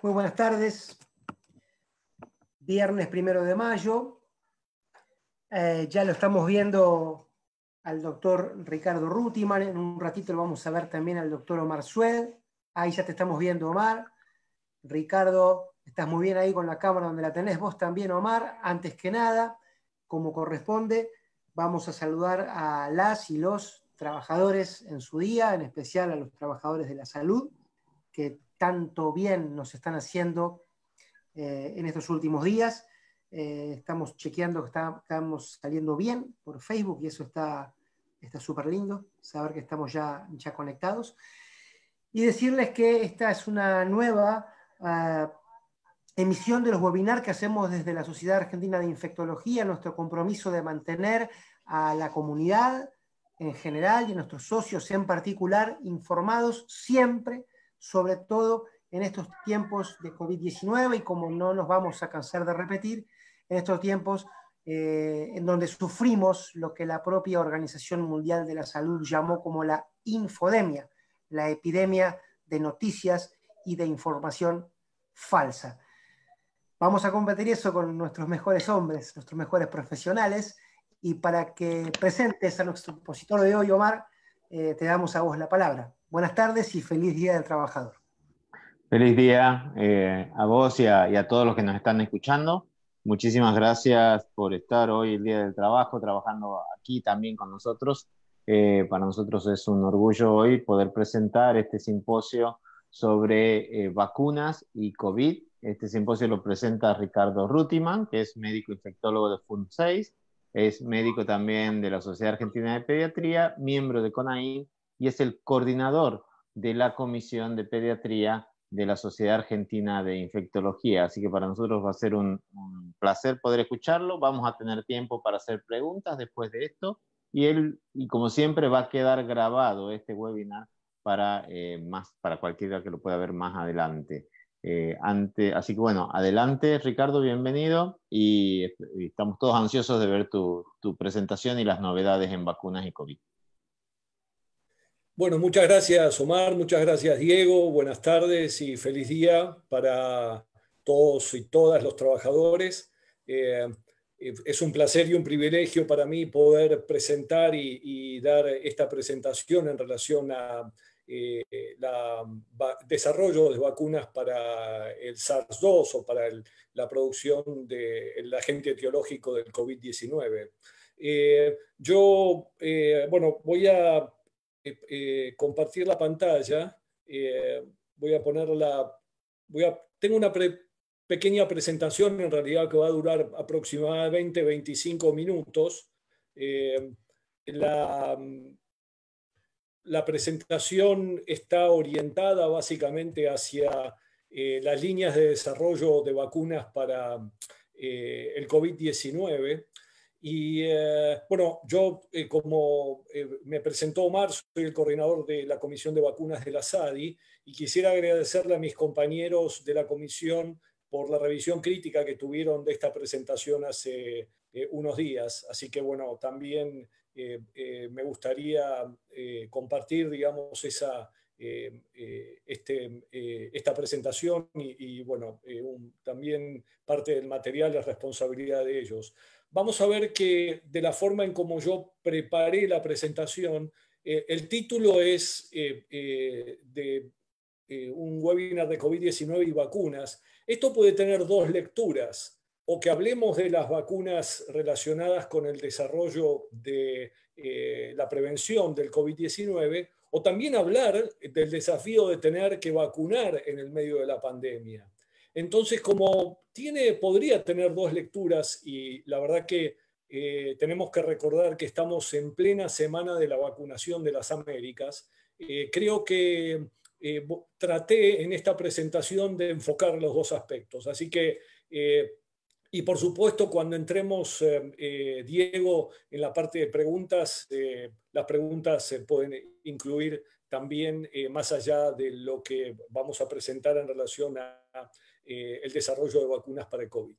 Muy buenas tardes. Viernes primero de mayo. Eh, ya lo estamos viendo al doctor Ricardo Rutiman. En un ratito lo vamos a ver también al doctor Omar Sued. Ahí ya te estamos viendo, Omar. Ricardo, estás muy bien ahí con la cámara donde la tenés. Vos también, Omar. Antes que nada, como corresponde, vamos a saludar a las y los trabajadores en su día, en especial a los trabajadores de la salud, que tanto bien nos están haciendo eh, en estos últimos días. Eh, estamos chequeando que estamos saliendo bien por Facebook y eso está súper lindo, saber que estamos ya, ya conectados. Y decirles que esta es una nueva ah, emisión de los webinars que hacemos desde la Sociedad Argentina de Infectología, nuestro compromiso de mantener a la comunidad en general y a nuestros socios en particular informados siempre sobre todo en estos tiempos de COVID-19 y como no nos vamos a cansar de repetir, en estos tiempos eh, en donde sufrimos lo que la propia Organización Mundial de la Salud llamó como la infodemia, la epidemia de noticias y de información falsa. Vamos a combatir eso con nuestros mejores hombres, nuestros mejores profesionales, y para que presentes a nuestro expositor de hoy, Omar, eh, te damos a vos la palabra. Buenas tardes y feliz Día del Trabajador. Feliz día eh, a vos y a, todos los que nos están escuchando. Muchísimas gracias por estar hoy el Día del Trabajo, trabajando aquí también con nosotros. Eh, para nosotros es un orgullo hoy poder presentar este simposio sobre eh, vacunas y COVID. Este simposio lo presenta Ricardo Rutiman, que es médico infectólogo de FUN6, es médico también de la Sociedad Argentina de Pediatría, miembro de CONAIN y es el coordinador de la Comisión de Pediatría de la Sociedad Argentina de Infectología. Así que para nosotros va a ser un, placer poder escucharlo. Vamos a tener tiempo para hacer preguntas después de esto y él, y como siempre, va a quedar grabado este webinar para, eh, más, para cualquiera que lo pueda ver más adelante. Eh, así que bueno, adelante Ricardo, bienvenido y, estamos todos ansiosos de ver tu, tu presentación y las novedades en vacunas y COVID. Bueno, muchas gracias Omar, muchas gracias Diego, buenas tardes y feliz día para todos y todas los trabajadores. Eh, eh, es un placer y un privilegio para mí poder presentar y, dar esta presentación en relación a eh, desarrollo de vacunas para el SARS-2 o para la producción del agente etiológico del COVID-19. yo, bueno, voy a eh, eh, compartir la pantalla. Eh, voy a poner tengo una pequeña presentación en realidad que va a durar aproximadamente 25 minutos. la, presentación está orientada básicamente hacia las líneas de desarrollo de vacunas para el COVID-19. Y eh, bueno, yo, eh, como eh, me presentó Omar, soy el coordinador de la Comisión de Vacunas de la SADI y quisiera agradecerle a mis compañeros de la comisión por la revisión crítica que tuvieron de esta presentación hace unos días. Así que bueno, también me gustaría compartir, digamos, esa, eh, eh, este, eh, esta presentación y, bueno, también parte del material es responsabilidad de ellos. Vamos a ver que de la forma en como yo preparé la presentación, el título es de un webinar de COVID-19 y vacunas. Esto puede tener dos lecturas o que hablemos de las vacunas relacionadas con el desarrollo de la prevención del COVID-19, o también hablar del desafío de tener que vacunar en el medio de la pandemia. Entonces, como tiene, podría tener dos lecturas y la verdad que eh, tenemos que recordar que estamos en plena semana de la vacunación de las Américas, eh, creo que eh, traté en esta presentación de enfocar los dos aspectos. Así que, y por supuesto, cuando entremos, Diego, en la parte de preguntas, las preguntas se pueden incluir también, eh, más allá de lo que vamos a presentar en relación a eh, el desarrollo de vacunas para el COVID.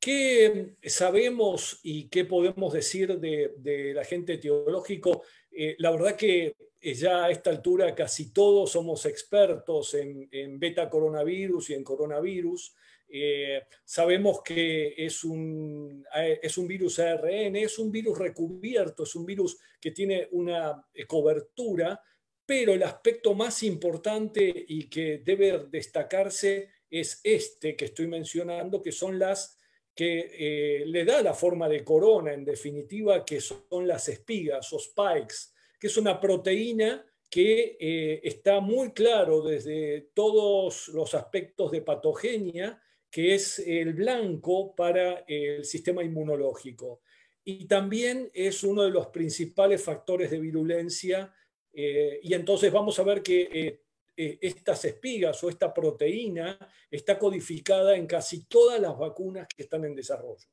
¿Qué sabemos y qué podemos decir del de, agente teológico? Eh, la verdad que ya a esta altura casi todos somos expertos en beta coronavirus y en coronavirus. Eh, sabemos que es un, eh, virus ARN, es un virus recubierto, es un virus que tiene una eh, cobertura, pero el aspecto más importante y que debe destacarse es este que estoy mencionando, que son las que le da la forma de corona, en definitiva, que son las espigas o spikes, que es una proteína que está muy claro desde todos los aspectos de patogenia que es el blanco para el sistema inmunológico. Y también es uno de los principales factores de virulencia. Eh, y entonces vamos a ver que eh, eh, estas espigas o esta proteína está codificada en casi todas las vacunas que están en desarrollo.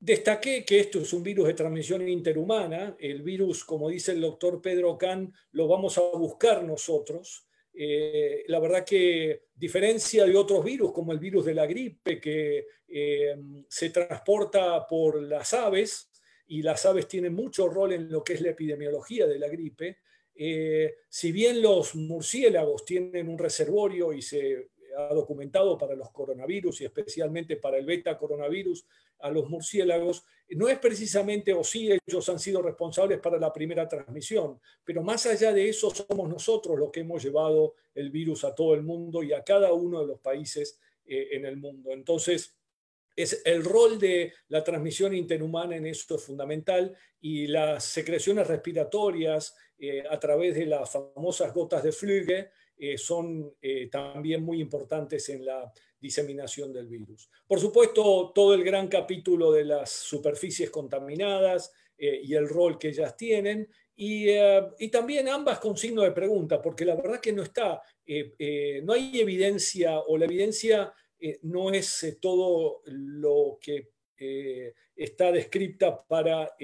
destaqué que esto es un virus de transmisión interhumana. El virus, como dice el doctor Pedro Kahn, lo vamos a buscar nosotros. Eh, la verdad que diferencia de otros virus como el virus de la gripe que eh, se transporta por las aves y las aves tienen mucho rol en lo que es la epidemiología de la gripe, eh, si bien los murciélagos tienen un reservorio y se ha documentado para los coronavirus y especialmente para el beta coronavirus a los murciélagos, no es precisamente, o sí, ellos han sido responsables para la primera transmisión, pero más allá de eso somos nosotros los que hemos llevado el virus a todo el mundo y a cada uno de los países eh, en el mundo. Entonces, es el rol de la transmisión interhumana en eso es fundamental y las secreciones respiratorias eh, a través de las famosas gotas de flujo eh, son eh, también muy importantes en la diseminación del virus. Por supuesto, todo el gran capítulo de las superficies contaminadas eh, y el rol que ellas tienen, y, también ambas con signo de pregunta, porque la verdad que no está, no hay evidencia o la evidencia no es todo lo que está descripta para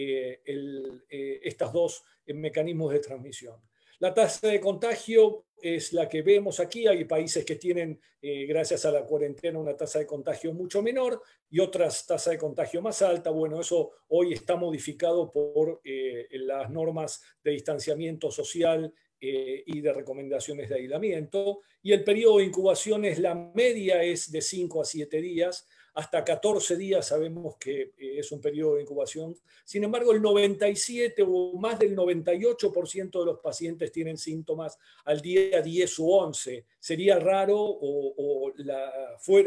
estos dos mecanismos de transmisión. La tasa de contagio es la que vemos aquí. Hay países que tienen, eh, gracias a la cuarentena, una tasa de contagio mucho menor y otras tasa de contagio más alta. Bueno, eso hoy está modificado por eh, las normas de distanciamiento social eh, y de recomendaciones de aislamiento. Y el periodo de incubación es la media, es de 5 a 7 días hasta 14 días sabemos que eh, es un periodo de incubación. Sin embargo, el 97 o más del 98% de los pacientes tienen síntomas al día 10 u 11. Sería raro o,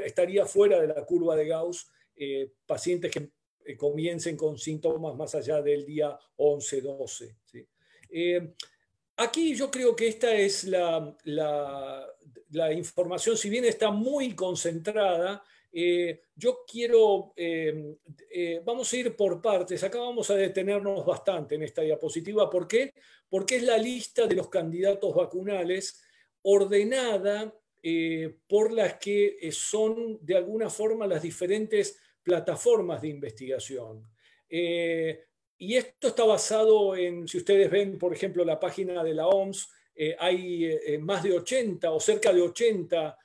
estaría fuera de la curva de Gauss eh, pacientes que eh, comiencen con síntomas más allá del día 11, 12. Aquí yo creo que esta es la, información, si bien está muy concentrada, eh, yo quiero, em, eh, vamos a ir por partes, acá vamos a detenernos bastante en esta diapositiva. ¿Por qué? Porque es la lista de los candidatos vacunales ordenada eh, por las que son de alguna forma las diferentes plataformas de investigación. y esto está basado en, si ustedes ven, por ejemplo, la página de la OMS, hay más de 80 o cerca de 80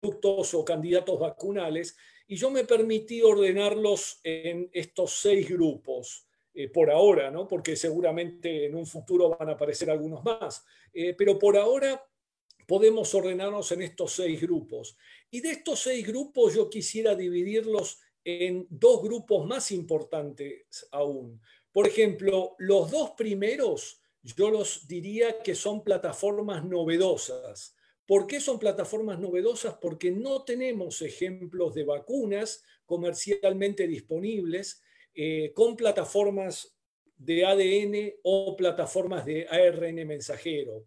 productos o candidatos vacunales, y yo me permití ordenarlos en estos seis grupos. Eh, por ahora, ¿no? porque seguramente en un futuro van a aparecer algunos más, eh, pero por ahora podemos ordenarnos en estos seis grupos. Y de estos seis grupos yo quisiera dividirlos en dos grupos más importantes aún. Por ejemplo, los dos primeros yo los diría que son plataformas novedosas. ¿Por qué son plataformas novedosas? Porque no tenemos ejemplos de vacunas comercialmente disponibles eh, con plataformas de ADN o plataformas de ARN mensajero.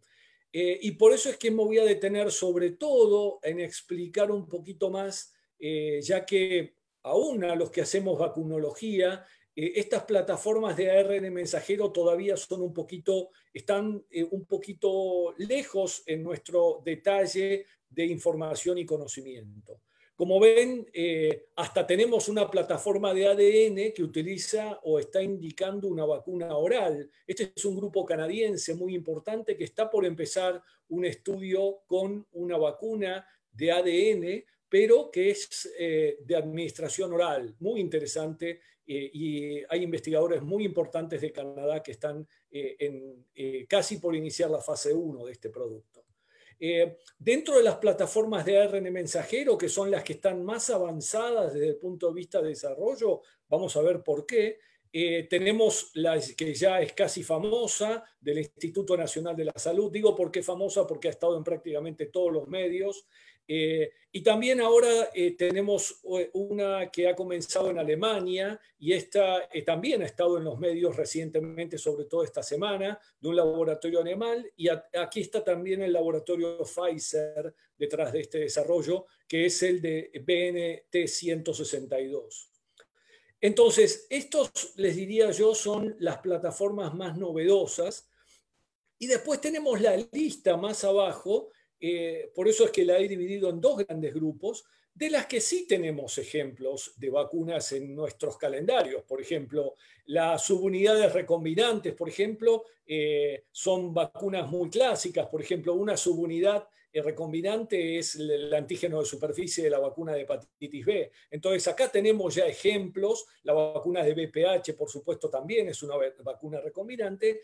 Eh, y por eso es que me voy a detener sobre todo en explicar un poquito más, eh, ya que aún a los que hacemos vacunología eh, estas plataformas de ARN mensajero todavía son un poquito, están eh, un poquito lejos en nuestro detalle de información y conocimiento. Como ven, eh, hasta tenemos una plataforma de ADN que utiliza o está indicando una vacuna oral. Este es un grupo canadiense muy importante que está por empezar un estudio con una vacuna de ADN, pero que es de administración oral. Muy interesante eh, y hay investigadores muy importantes de Canadá que están eh, eh, casi por iniciar la fase 1 de este producto. dentro de las plataformas de ARN mensajero, que son las que están más avanzadas desde el punto de vista de desarrollo, vamos a ver por qué, tenemos la que ya es casi famosa del Instituto Nacional de la Salud, digo por qué famosa porque ha estado en prácticamente todos los medios, eh, y también ahora eh, tenemos eh, una que ha comenzado en Alemania y esta también ha estado en los medios recientemente, sobre todo esta semana, de un laboratorio animal. Y aquí está también el laboratorio Pfizer detrás de este desarrollo, que es el de BNT-162. Entonces, estos, les diría yo, son las plataformas más novedosas. Y después tenemos la lista más abajo eh, por eso es que la he dividido en dos grandes grupos, de las que sí tenemos ejemplos de vacunas en nuestros calendarios. Por ejemplo, las subunidades recombinantes, por ejemplo, eh, son vacunas muy clásicas. Por ejemplo, una subunidad eh, recombinante es el antígeno de superficie de la vacuna de hepatitis B. Entonces, acá tenemos ya ejemplos. La vacuna de BPH, por supuesto, también es una vacuna recombinante.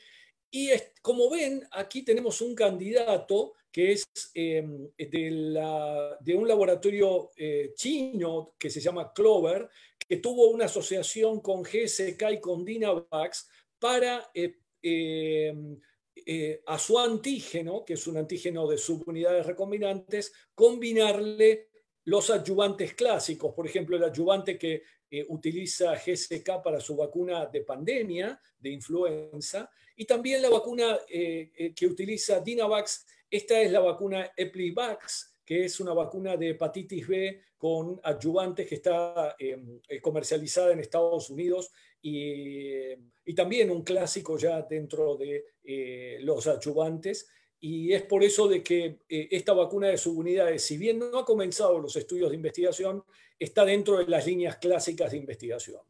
Y como ven, aquí tenemos un candidato que es em, de, un laboratorio eh, chino que se llama Clover, que tuvo una asociación con GSK y con Dynavax para eh, em, eh, a su antígeno, que es un antígeno de subunidades recombinantes, combinarle los adyuvantes clásicos, por ejemplo, el adyuvante que eh, utiliza GSK para su vacuna de pandemia, de influenza, y también la vacuna eh, eh, que utiliza Dinavax, esta es la vacuna Eplivax, que es una vacuna de hepatitis B con adyuvantes que está em, comercializada en Estados Unidos y, también un clásico ya dentro de los adyuvantes. Y es por eso de que eh, esta vacuna de subunidades, si bien no ha comenzado los estudios de investigación, está dentro de las líneas clásicas de investigación.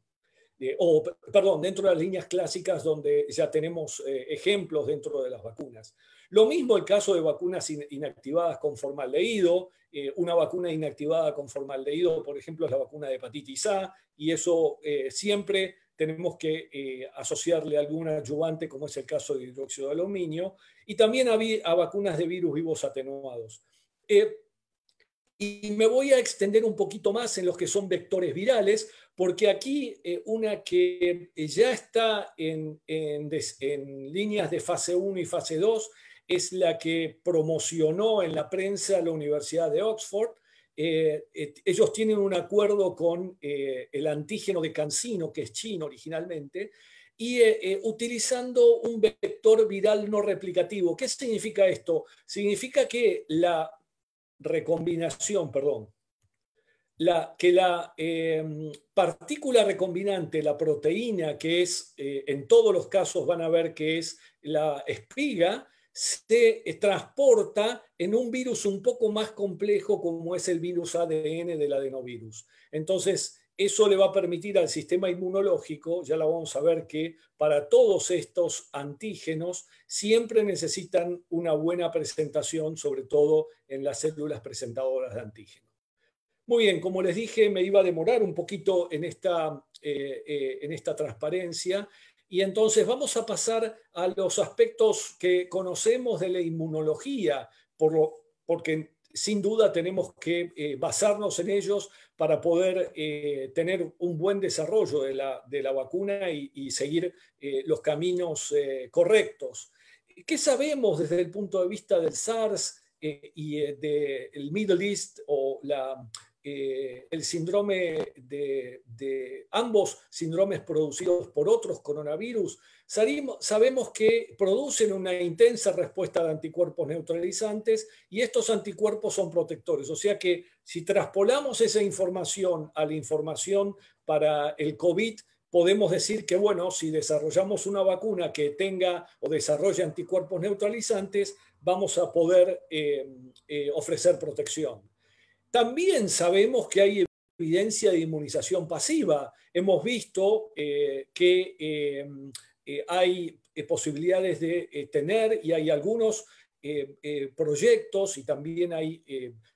o, perdón, dentro de las líneas clásicas donde ya tenemos eh, ejemplos dentro de las vacunas. Lo mismo el caso de vacunas inactivadas con formaldehído. Eh, una vacuna inactivada con formaldehído, por ejemplo, es la vacuna de hepatitis A, y eso siempre tenemos que eh, asociarle algún ayudante, como es el caso de hidróxido de aluminio, y también a, vacunas de virus vivos atenuados. Eh, y me voy a extender un poquito más en los que son vectores virales, porque aquí eh, una que ya está en líneas de fase 1 y fase 2 es la que promocionó en la prensa la Universidad de Oxford, eh, ellos tienen un acuerdo con eh, el antígeno de cancino, que es chino originalmente, y eh, utilizando un vector viral no replicativo. ¿Qué significa esto? Significa que la recombinación, perdón, que la partícula recombinante, la proteína, que es, en todos los casos van a ver que es la espiga, se transporta en un virus un poco más complejo como es el virus ADN del adenovirus. Entonces, eso le va a permitir al sistema inmunológico, ya la vamos a ver que para todos estos antígenos siempre necesitan una buena presentación, sobre todo en las células presentadoras de antígenos. Muy bien, como les dije, me iba a demorar un poquito en esta, eh, eh, en esta transparencia. Y entonces vamos a pasar a los aspectos que conocemos de la inmunología, porque sin duda tenemos que eh, basarnos en ellos para poder eh, tener un buen desarrollo de la, vacuna y, seguir eh, los caminos correctos. ¿Qué sabemos desde el punto de vista del SARS y del Middle East o la, eh, el síndrome de, ambos síndromes producidos por otros coronavirus, sabemos que producen una intensa respuesta de anticuerpos neutralizantes y estos anticuerpos son protectores. O sea que si traspolamos esa información a la información para el COVID, podemos decir que, bueno, si desarrollamos una vacuna que tenga o desarrolle anticuerpos neutralizantes, vamos a poder eh, eh, ofrecer protección. También sabemos que hay evidencia de inmunización pasiva. Hemos visto eh, que em, eh, hay eh, posibilidades de tener y hay algunos proyectos y también hay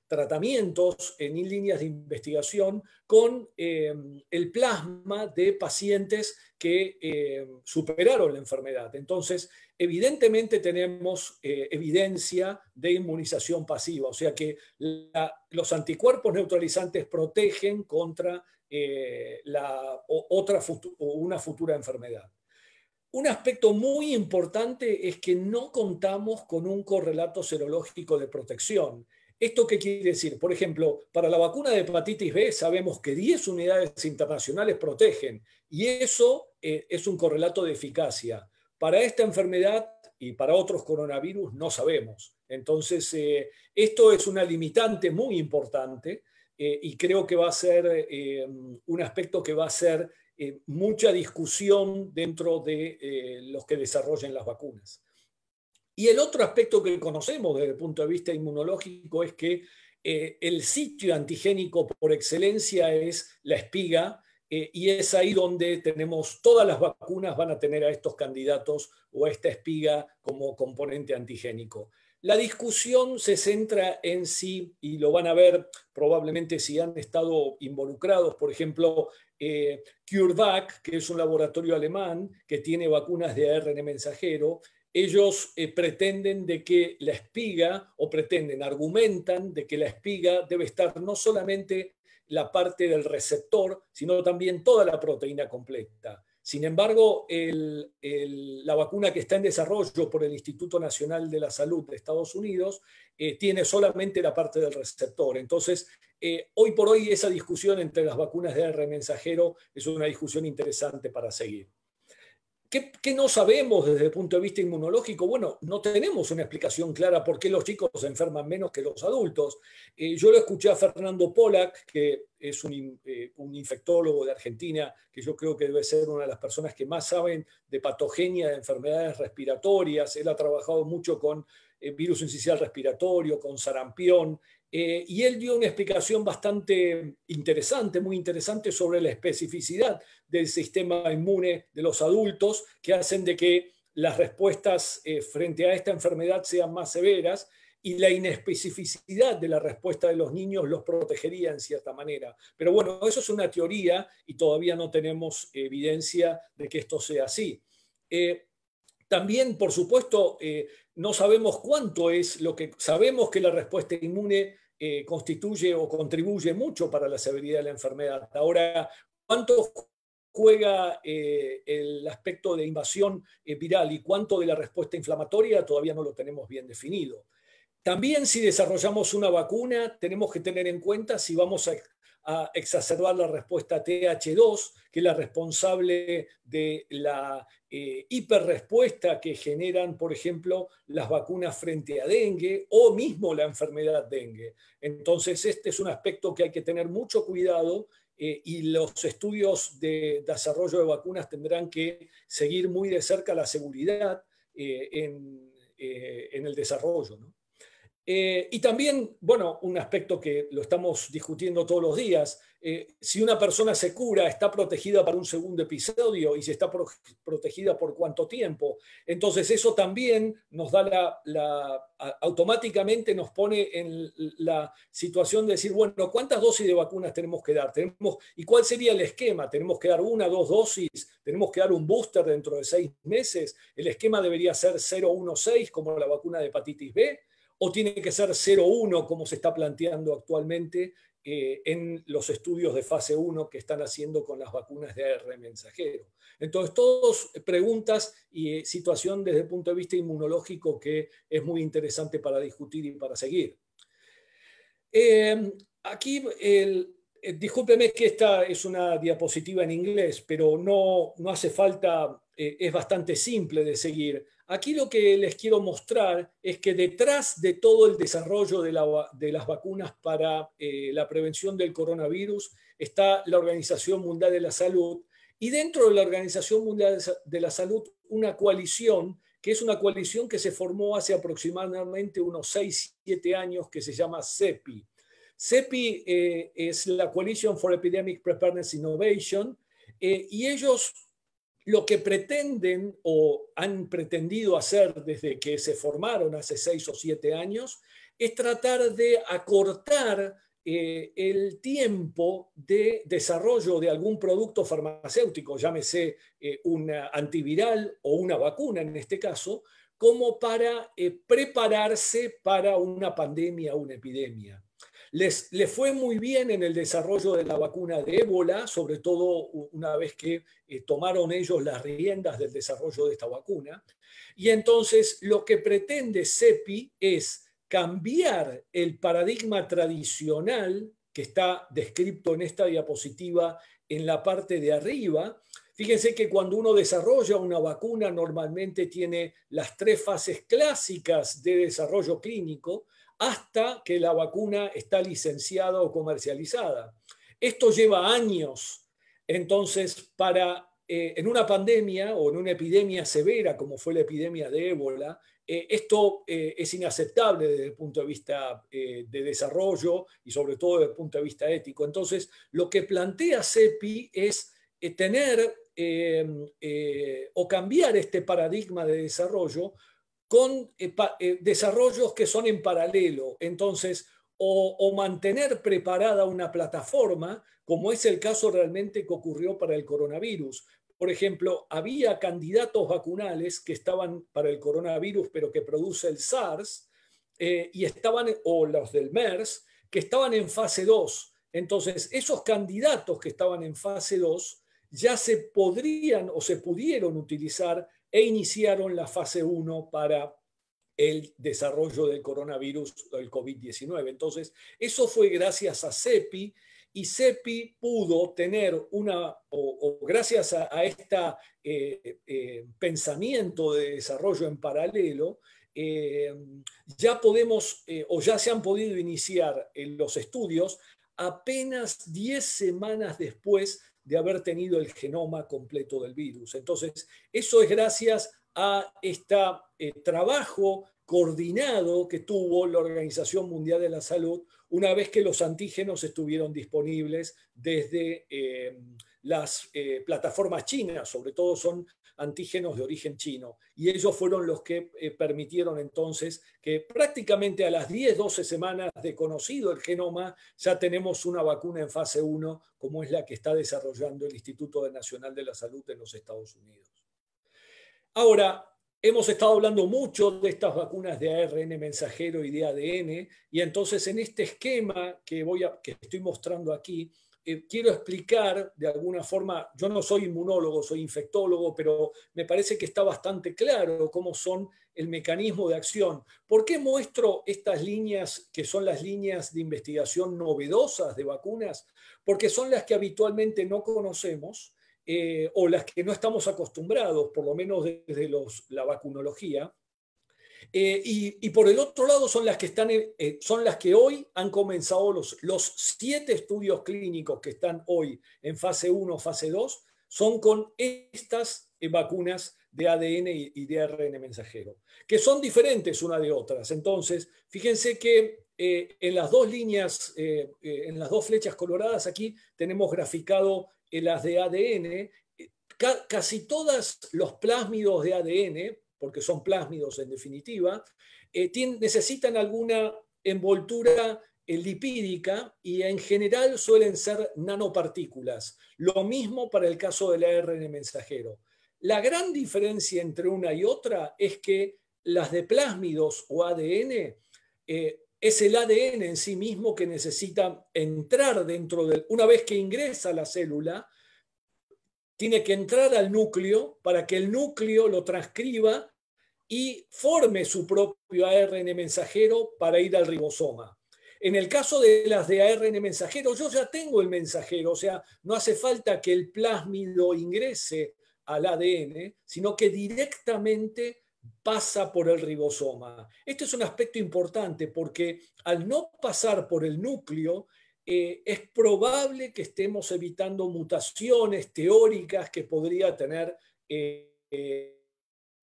tratamientos en líneas de investigación con em, el plasma de pacientes que em, superaron la enfermedad. Entonces, evidentemente tenemos eh, evidencia de inmunización pasiva, o sea que los anticuerpos neutralizantes protegen contra eh, otra una futura enfermedad. Un aspecto muy importante es que no contamos con un correlato serológico de protección. ¿Esto qué quiere decir? Por ejemplo, para la vacuna de hepatitis B sabemos que 10 unidades internacionales protegen y eso eh, es un correlato de eficacia. Para esta enfermedad y para otros coronavirus no sabemos. Entonces, eh, esto es una limitante muy importante eh, y creo que va a ser eh, un aspecto que va a ser mucha discusión dentro de los que desarrollen las vacunas. Y el otro aspecto que conocemos desde el punto de vista inmunológico es que el sitio antigénico por excelencia es la espiga eh, y es ahí donde tenemos todas las vacunas van a tener a estos candidatos o a esta espiga como componente antigénico. La discusión se centra en sí, y lo van a ver probablemente si han estado involucrados, por ejemplo, eh, CureVac, que es un laboratorio alemán que tiene vacunas de ARN mensajero, ellos eh, pretenden de que la espiga, o pretenden, argumentan de que la espiga debe estar no solamente la parte del receptor, sino también toda la proteína completa. Sin embargo, la vacuna que está en desarrollo por el Instituto Nacional de la Salud de Estados Unidos eh, tiene solamente la parte del receptor. Entonces, eh, hoy por hoy esa discusión entre las vacunas de R mensajero es una discusión interesante para seguir. ¿Qué, no sabemos desde el punto de vista inmunológico? Bueno, no tenemos una explicación clara por qué los chicos se enferman menos que los adultos. Eh, yo lo escuché a Fernando Polak que es eh, un, infectólogo de Argentina, que yo creo que debe ser una de las personas que más saben de patogenia de enfermedades respiratorias. Él ha trabajado mucho con eh, virus incisional respiratorio, con sarampión, eh, y él dio una explicación bastante interesante, muy interesante, sobre la especificidad del sistema inmune de los adultos, que hacen de que las respuestas eh, frente a esta enfermedad sean más severas y la inespecificidad de la respuesta de los niños los protegería en cierta manera. Pero bueno, eso es una teoría y todavía no tenemos evidencia de que esto sea así. Eh, también, por supuesto, no sabemos cuánto es lo que sabemos que la respuesta inmune eh, constituye o contribuye mucho para la severidad de la enfermedad. Ahora, ¿cuánto juega eh, el aspecto de invasión eh, viral y cuánto de la respuesta inflamatoria todavía no lo tenemos bien definido. También si desarrollamos una vacuna, tenemos que tener en cuenta si vamos a a exacerbar la respuesta TH2, que es la responsable de la eh, hiperrespuesta que generan, por ejemplo, las vacunas frente a dengue o mismo la enfermedad dengue. Entonces, este es un aspecto que hay que tener mucho cuidado eh, y los estudios de desarrollo de vacunas tendrán que seguir muy de cerca la seguridad eh, en, en el desarrollo. ¿no? Eh, y también, bueno, un aspecto que lo estamos discutiendo todos los días, eh, si una persona se cura, está protegida para un segundo episodio y si está protegida por cuánto tiempo. Entonces eso también nos da la, automáticamente nos pone en la situación de decir, bueno, ¿cuántas dosis de vacunas tenemos que dar? ¿Tenemos, ¿Y cuál sería el esquema? ¿Tenemos que dar una, dos dosis? ¿Tenemos que dar un booster dentro de seis meses? ¿El esquema debería ser 016 como la vacuna de hepatitis B? o tiene que ser 0-1 como se está planteando actualmente eh, en los estudios de fase 1 que están haciendo con las vacunas de AR mensajero. Entonces, todas eh, preguntas y eh, situación desde el punto de vista inmunológico que es muy interesante para discutir y para seguir. aquí, discúlpeme que esta es una diapositiva en inglés, pero no, no hace falta, es bastante simple de seguir. Aquí lo que les quiero mostrar es que detrás de todo el desarrollo de, las vacunas para eh, la prevención del coronavirus está la Organización Mundial de la Salud y dentro de la Organización Mundial de la Salud una coalición que es una coalición que se formó hace aproximadamente unos 6, 7 años que se llama CEPI. CEPI eh, es la Coalition for Epidemic Preparedness Innovation eh, y ellos lo que pretenden o han pretendido hacer desde que se formaron hace seis o siete años es tratar de acortar eh, el tiempo de desarrollo de algún producto farmacéutico, llámese eh, un antiviral o una vacuna en este caso, como para eh, prepararse para una pandemia o una epidemia. Les, fue muy bien en el desarrollo de la vacuna de ébola, sobre todo una vez que eh, tomaron ellos las riendas del desarrollo de esta vacuna. Y entonces lo que pretende CEPI es cambiar el paradigma tradicional que está descrito en esta diapositiva en la parte de arriba. Fíjense que cuando uno desarrolla una vacuna normalmente tiene las tres fases clásicas de desarrollo clínico, hasta que la vacuna está licenciada o comercializada. Esto lleva años. Entonces, para, eh, en una pandemia o en una epidemia severa, como fue la epidemia de ébola, eh, esto eh, es inaceptable desde el punto de vista de desarrollo y sobre todo desde el punto de vista ético. Entonces, lo que plantea CEPI es tener o cambiar este paradigma de desarrollo con eh, eh, desarrollos que son en paralelo. Entonces, o, mantener preparada una plataforma, como es el caso realmente que ocurrió para el coronavirus. Por ejemplo, había candidatos vacunales que estaban para el coronavirus, pero que produce el SARS, eh, y estaban, o los del MERS, que estaban en fase 2. Entonces, esos candidatos que estaban en fase 2 ya se podrían o se pudieron utilizar e iniciaron la fase 1 para el desarrollo del coronavirus, del COVID-19. Entonces, eso fue gracias a CEPI y CEPI pudo tener una, o, gracias a, este pensamiento de desarrollo en paralelo, eh, ya podemos o ya se han podido iniciar los estudios apenas 10 semanas después de haber tenido el genoma completo del virus. Entonces, eso es gracias a este trabajo coordinado que tuvo la Organización Mundial de la Salud una vez que los antígenos estuvieron disponibles desde eh, las eh, plataformas chinas, sobre todo son antígenos de origen chino. Y ellos fueron los que eh, permitieron entonces que prácticamente a las 10, 12 semanas de conocido el genoma, ya tenemos una vacuna en fase 1, como es la que está desarrollando el Instituto Nacional de la Salud en los Estados Unidos. Ahora, Hemos estado hablando mucho de estas vacunas de ARN mensajero y de ADN, y entonces en este esquema que, voy que estoy mostrando aquí, eh, quiero explicar de alguna forma, yo no soy inmunólogo, soy infectólogo, pero me parece que está bastante claro cómo son el mecanismo de acción. ¿Por qué muestro estas líneas que son las líneas de investigación novedosas de vacunas? Porque son las que habitualmente no conocemos eh, o las que no estamos acostumbrados, por lo menos desde la vacunología. Eh, y, por el otro lado son las que, están, eh, eh, son las que hoy han comenzado los, los siete estudios clínicos que están hoy en fase 1, fase 2, son con estas vacunas de ADN y, de ARN mensajero, que son diferentes una de otras. Entonces, fíjense que en las dos líneas, en las dos flechas coloradas aquí, tenemos graficado las de ADN. casi todos los plásmidos de ADN porque son plásmidos en definitiva, eh, necesitan alguna envoltura eh, lipídica y en general suelen ser nanopartículas. Lo mismo para el caso del ARN mensajero. La gran diferencia entre una y otra es que las de plásmidos o ADN eh, es el ADN en sí mismo que necesita entrar dentro del... Una vez que ingresa la célula, tiene que entrar al núcleo para que el núcleo lo transcriba y forme su propio ARN mensajero para ir al ribosoma. En el caso de las de ARN mensajero, yo ya tengo el mensajero, o sea, no hace falta que el plásmido ingrese al ADN, sino que directamente pasa por el ribosoma. Este es un aspecto importante porque al no pasar por el núcleo, eh, es probable que estemos evitando mutaciones teóricas que podría tener eh, eh,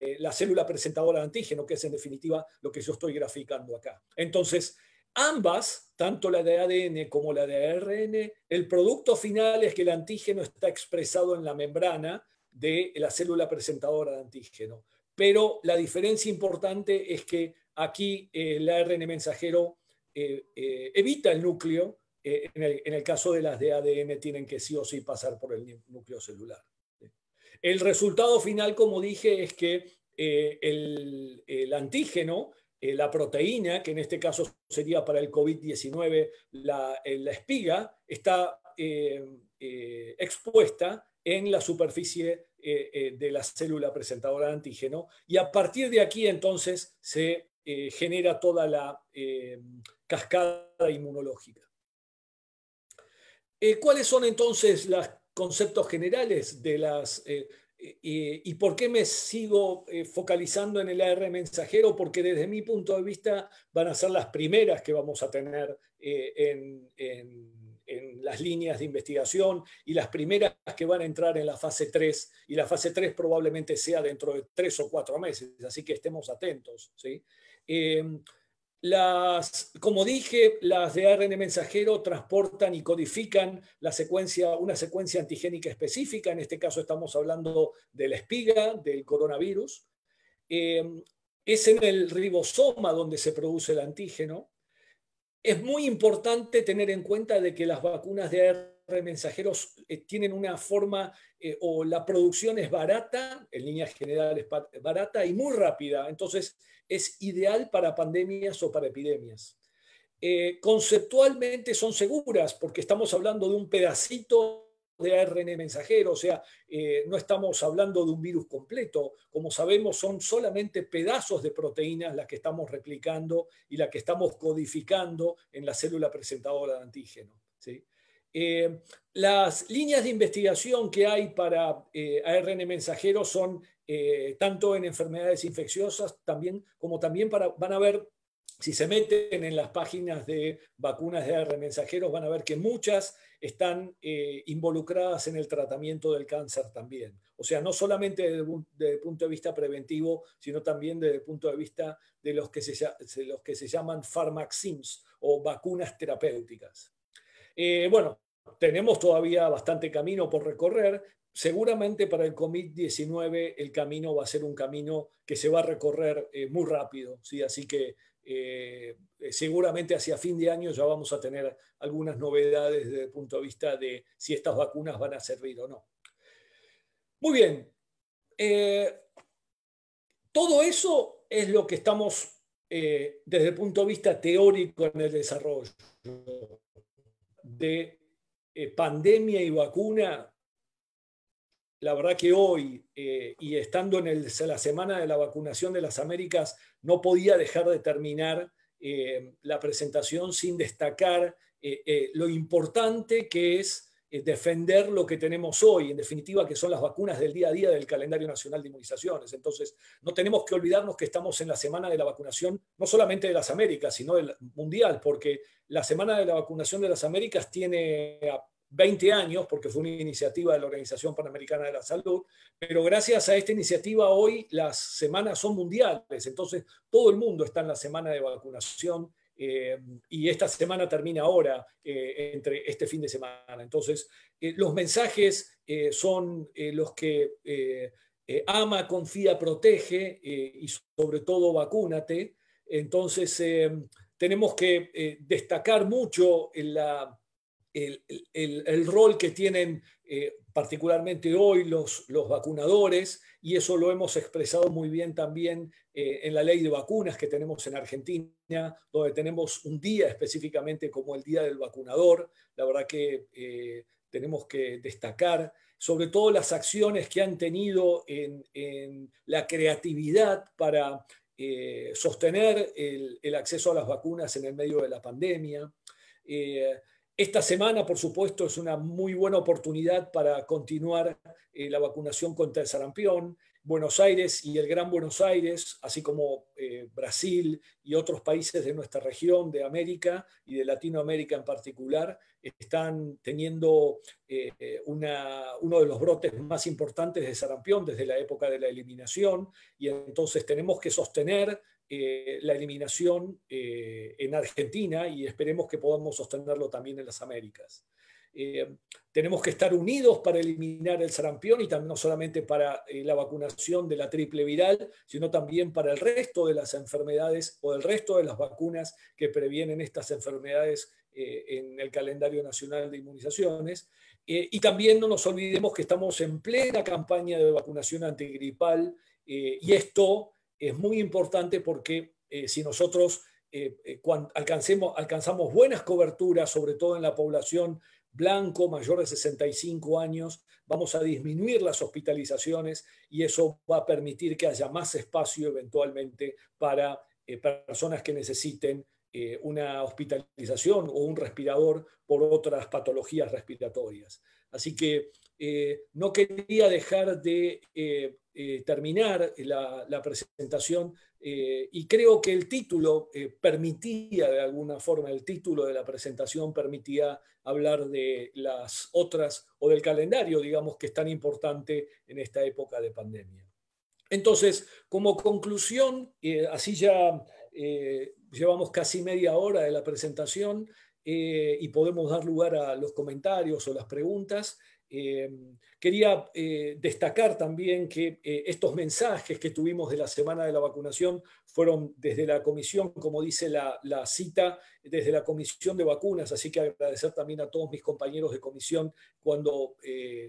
eh, la célula presentadora de antígeno, que es en definitiva lo que yo estoy graficando acá. Entonces, ambas, tanto la de ADN como la de ARN, el producto final es que el antígeno está expresado en la membrana de la célula presentadora de antígeno. Pero la diferencia importante es que aquí eh, el ARN mensajero eh, evita el núcleo, en el, en, el, caso de las de ADN tienen que sí o sí pasar por el núcleo celular. El resultado final, como dije, es que eh, el, antígeno, eh, la proteína, que en este caso sería para el COVID-19 la, eh, la, espiga, está expuesta en la superficie de la célula presentadora de antígeno y a partir de aquí entonces se genera toda la cascada inmunológica. ¿Cuáles son entonces las conceptos generales de las... Eh, eh, y, por qué me sigo eh, focalizando en el AR mensajero? Porque desde mi punto de vista van a ser las primeras que vamos a tener en, en, las líneas de investigación y las primeras que van a entrar en la fase 3. Y la fase 3 probablemente sea dentro de tres o cuatro meses, así que estemos atentos. ¿sí? Las, como dije, las de ARN mensajero transportan y codifican la secuencia, una secuencia antigénica específica, en este caso estamos hablando de la espiga del coronavirus. Eh, es en el ribosoma donde se produce el antígeno. Es muy importante tener en cuenta de que las vacunas de ARN mensajeros eh, tienen una forma eh, o la producción es barata, en líneas generales barata y muy rápida, entonces es ideal para pandemias o para epidemias. Eh, conceptualmente son seguras porque estamos hablando de un pedacito de ARN mensajero, o sea, no estamos hablando de un virus completo. Como sabemos, son solamente pedazos de proteínas las que estamos replicando y las que estamos codificando en la célula presentadora de antígeno. ¿sí? Eh, las líneas de investigación que hay para eh, ARN mensajeros son eh, tanto en enfermedades infecciosas también, como también para, van a ver, si se meten en las páginas de vacunas de ARN mensajeros, van a ver que muchas están involucradas en el tratamiento del cáncer también. O sea, no solamente desde, el punto de vista preventivo, sino también desde el punto de vista de los que se, los que se llaman pharmaxims o vacunas terapéuticas. Eh, bueno, tenemos todavía bastante camino por recorrer. Seguramente para el COVID-19 el camino va a ser un camino que se va a recorrer eh, muy rápido, ¿sí? así que eh, seguramente hacia fin de año ya vamos a tener algunas novedades desde el punto de vista de si estas vacunas van a servir o no. Muy bien, todo eso es lo que estamos desde el punto de vista teórico en el desarrollo de eh, pandemia y vacuna, la verdad que hoy, eh, y estando en la semana de la vacunación de las Américas, no podía dejar de terminar eh, la presentación sin destacar lo importante que es defender lo que tenemos hoy, en definitiva, que son las vacunas del día a día del calendario nacional de inmunizaciones. Entonces, no tenemos que olvidarnos que estamos en la semana de la vacunación, no solamente de las Américas, sino del mundial, porque la semana de la vacunación de las Américas tiene 20 años, porque fue una iniciativa de la Organización Panamericana de la Salud, pero gracias a esta iniciativa hoy las semanas son mundiales, entonces todo el mundo está en la semana de vacunación eh, y esta semana termina ahora, eh, entre este fin de semana. Entonces, eh, los mensajes son los que ama, confía, protege y sobre todo vacúnate. Entonces, tenemos que destacar mucho el, el, rol que tienen particularmente hoy los, los vacunadores, y eso lo hemos expresado muy bien también eh, en la ley de vacunas que tenemos en Argentina, donde tenemos un día específicamente como el Día del Vacunador. La verdad que eh, tenemos que destacar sobre todo las acciones que han tenido en, la creatividad para eh, sostener el, acceso a las vacunas en el medio de la pandemia. Esta semana, por supuesto, es una muy buena oportunidad para continuar eh, la vacunación contra el sarampión. Buenos Aires y el Gran Buenos Aires, así como eh, Brasil y otros países de nuestra región, de América y de Latinoamérica en particular, están teniendo eh, uno de los brotes más importantes de sarampión desde la época de la eliminación y entonces tenemos que sostener eh, la eliminación eh, en Argentina y esperemos que podamos sostenerlo también en las Américas. Eh, tenemos que estar unidos para eliminar el sarampión y no solamente para la vacunación de la triple viral, sino también para el resto de las enfermedades o el resto de las vacunas que previenen estas enfermedades en el calendario nacional de inmunizaciones. y también no nos olvidemos que estamos en plena campaña de vacunación antigripal y esto es muy importante porque eh, si nosotros eh, eh, alcancemos, alcanzamos buenas coberturas, sobre todo en la población blanco mayor de 65 años, vamos a disminuir las hospitalizaciones y eso va a permitir que haya más espacio eventualmente para personas que necesiten una hospitalización o un respirador por otras patologías respiratorias. Así que eh, no quería dejar de eh, eh, terminar la, presentación y creo que el título permitía, de alguna forma, el título de la presentación permitía hablar de las otras o del calendario, digamos, que es tan importante en esta época de pandemia. Entonces, como conclusión, así ya llevamos casi media hora de la presentación, y podemos dar lugar a los comentarios o las preguntas. Eh, quería eh, destacar también que eh, estos mensajes que tuvimos de la semana de la vacunación fueron desde la comisión, como dice la, la, cita, desde la comisión de vacunas, así que agradecer también a todos mis compañeros de comisión cuando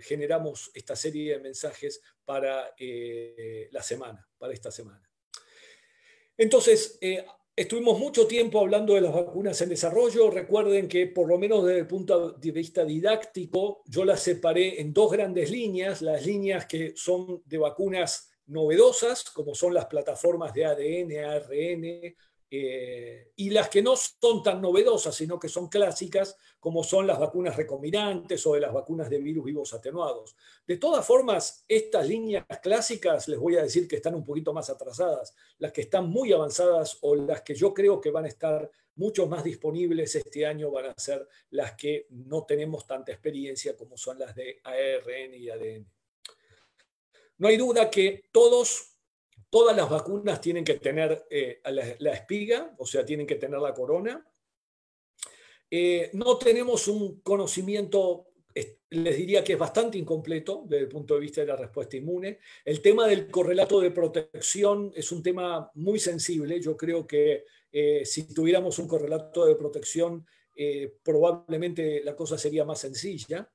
generamos esta serie de mensajes para la semana, para esta semana. Entonces, Estuvimos mucho tiempo hablando de las vacunas en desarrollo. Recuerden que, por lo menos desde el punto de vista didáctico, yo las separé en dos grandes líneas, las líneas que son de vacunas novedosas, como son las plataformas de ADN, ARN, eh, y las que no son tan novedosas, sino que son clásicas, como son las vacunas recombinantes o de las vacunas de virus vivos atenuados. De todas formas, estas líneas clásicas, les voy a decir que están un poquito más atrasadas, las que están muy avanzadas o las que yo creo que van a estar mucho más disponibles este año van a ser las que no tenemos tanta experiencia como son las de ARN y ADN. No hay duda que todos Todas las vacunas tienen que tener eh, la, espiga, o sea, tienen que tener la corona. Eh, no tenemos un conocimiento, les diría que es bastante incompleto desde el punto de vista de la respuesta inmune. El tema del correlato de protección es un tema muy sensible. Yo creo que eh, si tuviéramos un correlato de protección, probablemente la cosa sería más sencilla.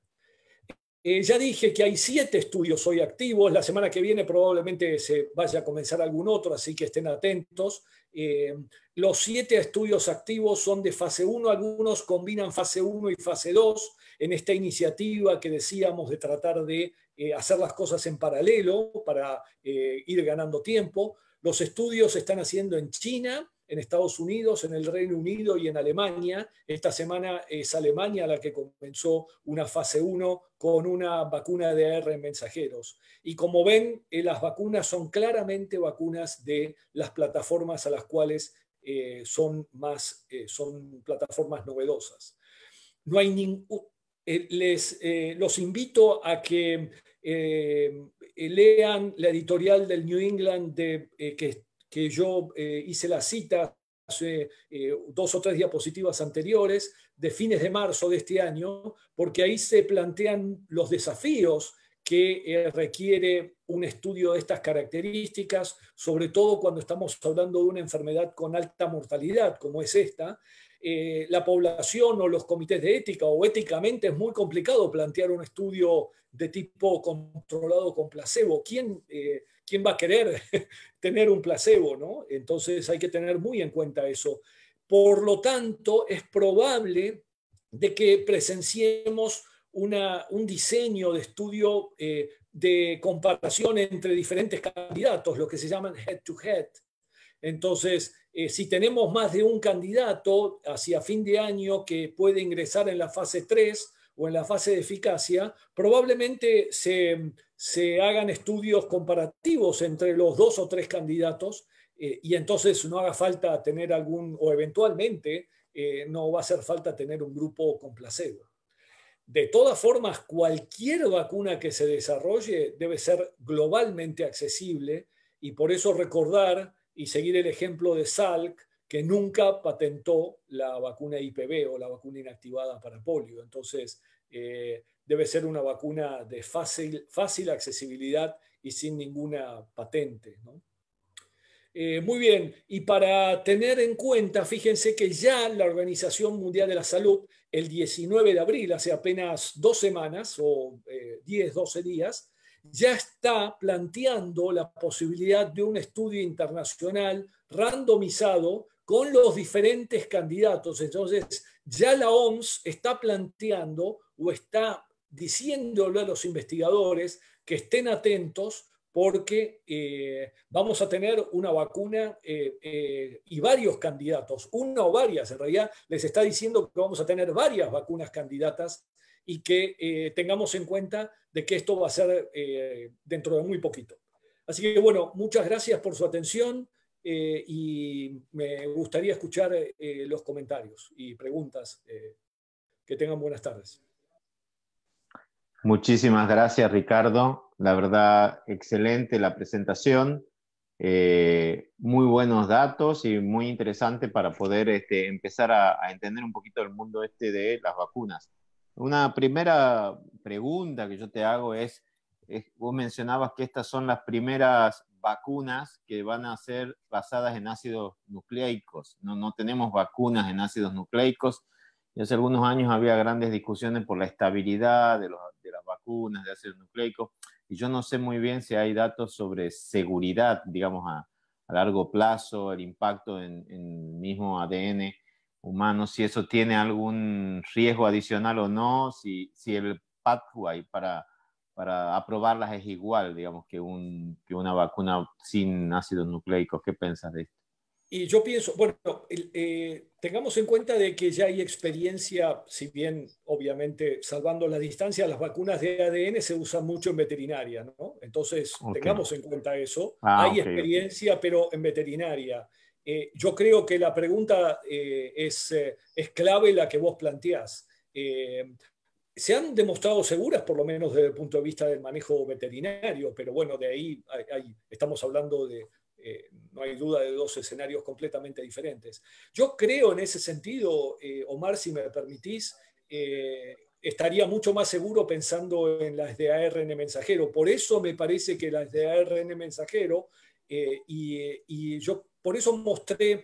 Eh, ya dije que hay siete estudios hoy activos. La semana que viene probablemente se vaya a comenzar algún otro, así que estén atentos. Eh, los siete estudios activos son de fase 1. Algunos combinan fase 1 y fase 2 en esta iniciativa que decíamos de tratar de eh, hacer las cosas en paralelo para ir ganando tiempo. Los estudios se están haciendo en China, en Estados Unidos, en el Reino Unido y en Alemania. Esta semana es Alemania la que comenzó una fase 1 con una vacuna de AR en mensajeros. Y como ven, eh, las vacunas son claramente vacunas de las plataformas a las cuales eh, son, más, eh, son plataformas novedosas. No hay ningún... les, los invito a que lean la editorial del New England de, que que yo eh, hice la cita hace eh, dos o tres diapositivas anteriores, de fines de marzo de este año, porque ahí se plantean los desafíos que eh, requiere un estudio de estas características, sobre todo cuando estamos hablando de una enfermedad con alta mortalidad como es esta. la población o los comités de ética o éticamente es muy complicado plantear un estudio de tipo controlado con placebo. ¿Quién ¿quién va a querer tener un placebo? ¿no? Entonces hay que tener muy en cuenta eso. Por lo tanto, es probable de que presenciemos un diseño de estudio eh, de comparación entre diferentes candidatos, lo que se llaman head-to-head. Entonces, eh, si tenemos más de un candidato hacia fin de año que puede ingresar en la fase 3, o en la fase de eficacia, probablemente se, hagan estudios comparativos entre los dos o tres candidatos eh, y entonces no haga falta tener algún, o eventualmente eh, no va a hacer falta tener un grupo con placebo. De todas formas, cualquier vacuna que se desarrolle debe ser globalmente accesible y por eso recordar y seguir el ejemplo de Salk, que nunca patentó la vacuna IPV o la vacuna inactivada para polio. Entonces, eh, debe ser una vacuna de fácil, fácil accesibilidad y sin ninguna patente. Eh, muy bien, y para tener en cuenta, fíjense que ya la Organización Mundial de la Salud, el 19 de abril, hace apenas dos semanas o 10, eh, 12 días, ya está planteando la posibilidad de un estudio internacional randomizado con los diferentes candidatos. Entonces, ya la OMS está planteando o está diciéndole a los investigadores que estén atentos porque eh, vamos a tener una vacuna eh, eh, y varios candidatos, una o varias, en realidad les está diciendo que vamos a tener varias vacunas candidatas y que tengamos en cuenta de que esto va a ser dentro de muy poquito. Así que bueno, muchas gracias por su atención. Eh, y me gustaría escuchar eh, los comentarios y preguntas. Eh, que tengan buenas tardes. Muchísimas gracias, Ricardo. La verdad, excelente la presentación. muy buenos datos y muy interesante para poder este, empezar a, entender un poquito el mundo este de las vacunas. Una primera pregunta que yo te hago es, vos mencionabas que estas son las primeras vacunas que van a ser basadas en ácidos nucleicos. No, no tenemos vacunas en ácidos nucleicos. hace algunos años había grandes discusiones por la estabilidad de, los, de las vacunas de ácidos nucleicos. Y yo no sé muy bien si hay datos sobre seguridad, digamos, a, largo plazo, el impacto en, el mismo ADN humano, si eso tiene algún riesgo adicional o no, si, si el pathway para para aprobarlas es igual, digamos, que, un, que una vacuna sin ácido nucleico ¿Qué piensas de esto? Y yo pienso, bueno, eh, tengamos en cuenta de que ya hay experiencia, si bien obviamente salvando la distancia, las vacunas de ADN se usan mucho en veterinaria, ¿no? Entonces, tengamos en cuenta eso. Ah, hay experiencia, pero en veterinaria. Eh, yo creo que la pregunta eh, es, es clave la que vos planteás se han demostrado seguras, por lo menos desde el punto de vista del manejo veterinario, pero bueno, de ahí estamos hablando de, eh, no hay duda, de dos escenarios completamente diferentes. Yo creo en ese sentido, eh, Omar, si me permitís, eh, estaría mucho más seguro pensando en las de ARN mensajero. Por eso me parece que las de ARN mensajero, y, y yo por eso mostré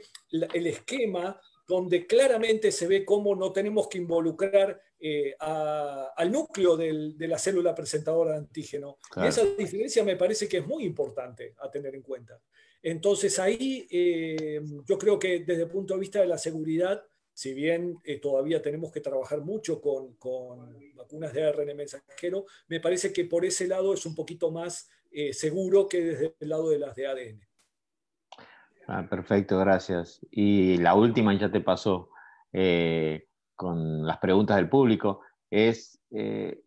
el esquema donde claramente se ve cómo no tenemos que involucrar eh, al núcleo de la célula presentadora de antígeno. Y esa diferencia me parece que es muy importante a tener en cuenta. Entonces ahí eh, yo creo que desde el punto de vista de la seguridad, si bien eh, todavía tenemos que trabajar mucho con, con, vacunas de ARN mensajero, me parece que por ese lado es un poquito más seguro que desde el lado de las de ADN. Ah, perfecto, gracias. Y la última ya te pasó eh, con las preguntas del público, es, eh,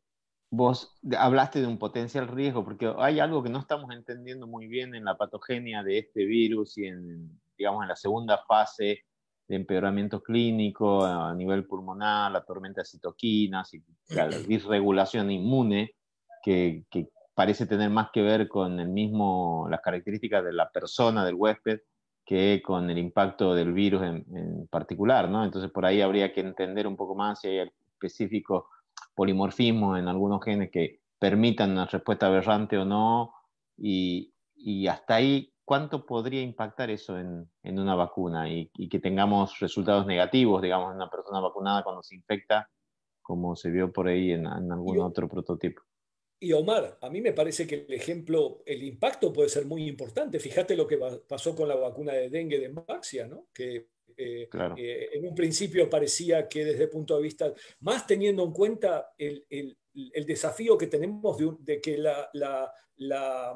vos hablaste de un potencial riesgo, porque hay algo que no estamos entendiendo muy bien en la patogenia de este virus y en, digamos, en la segunda fase de empeoramiento clínico a nivel pulmonar, la tormenta de citoquinas y la disregulación inmune que, que parece tener más que ver con el mismo, las características de la persona, del huésped, que con el impacto del virus en, en, particular, ¿no? Entonces por ahí habría que entender un poco más si hay específicos polimorfismos en algunos genes que permitan una respuesta aberrante o no, y, y hasta ahí, ¿cuánto podría impactar eso en, en una vacuna? Y, y, que tengamos resultados negativos, digamos, en una persona vacunada cuando se infecta, como se vio por ahí en, en algún otro prototipo. Y Omar, a mí me parece que el ejemplo, el impacto puede ser muy importante. Fíjate lo que pasó con la vacuna de dengue de Maxia, ¿no? Que eh, eh, en un principio parecía que desde el punto de vista, más teniendo en cuenta el, desafío que tenemos de, que la,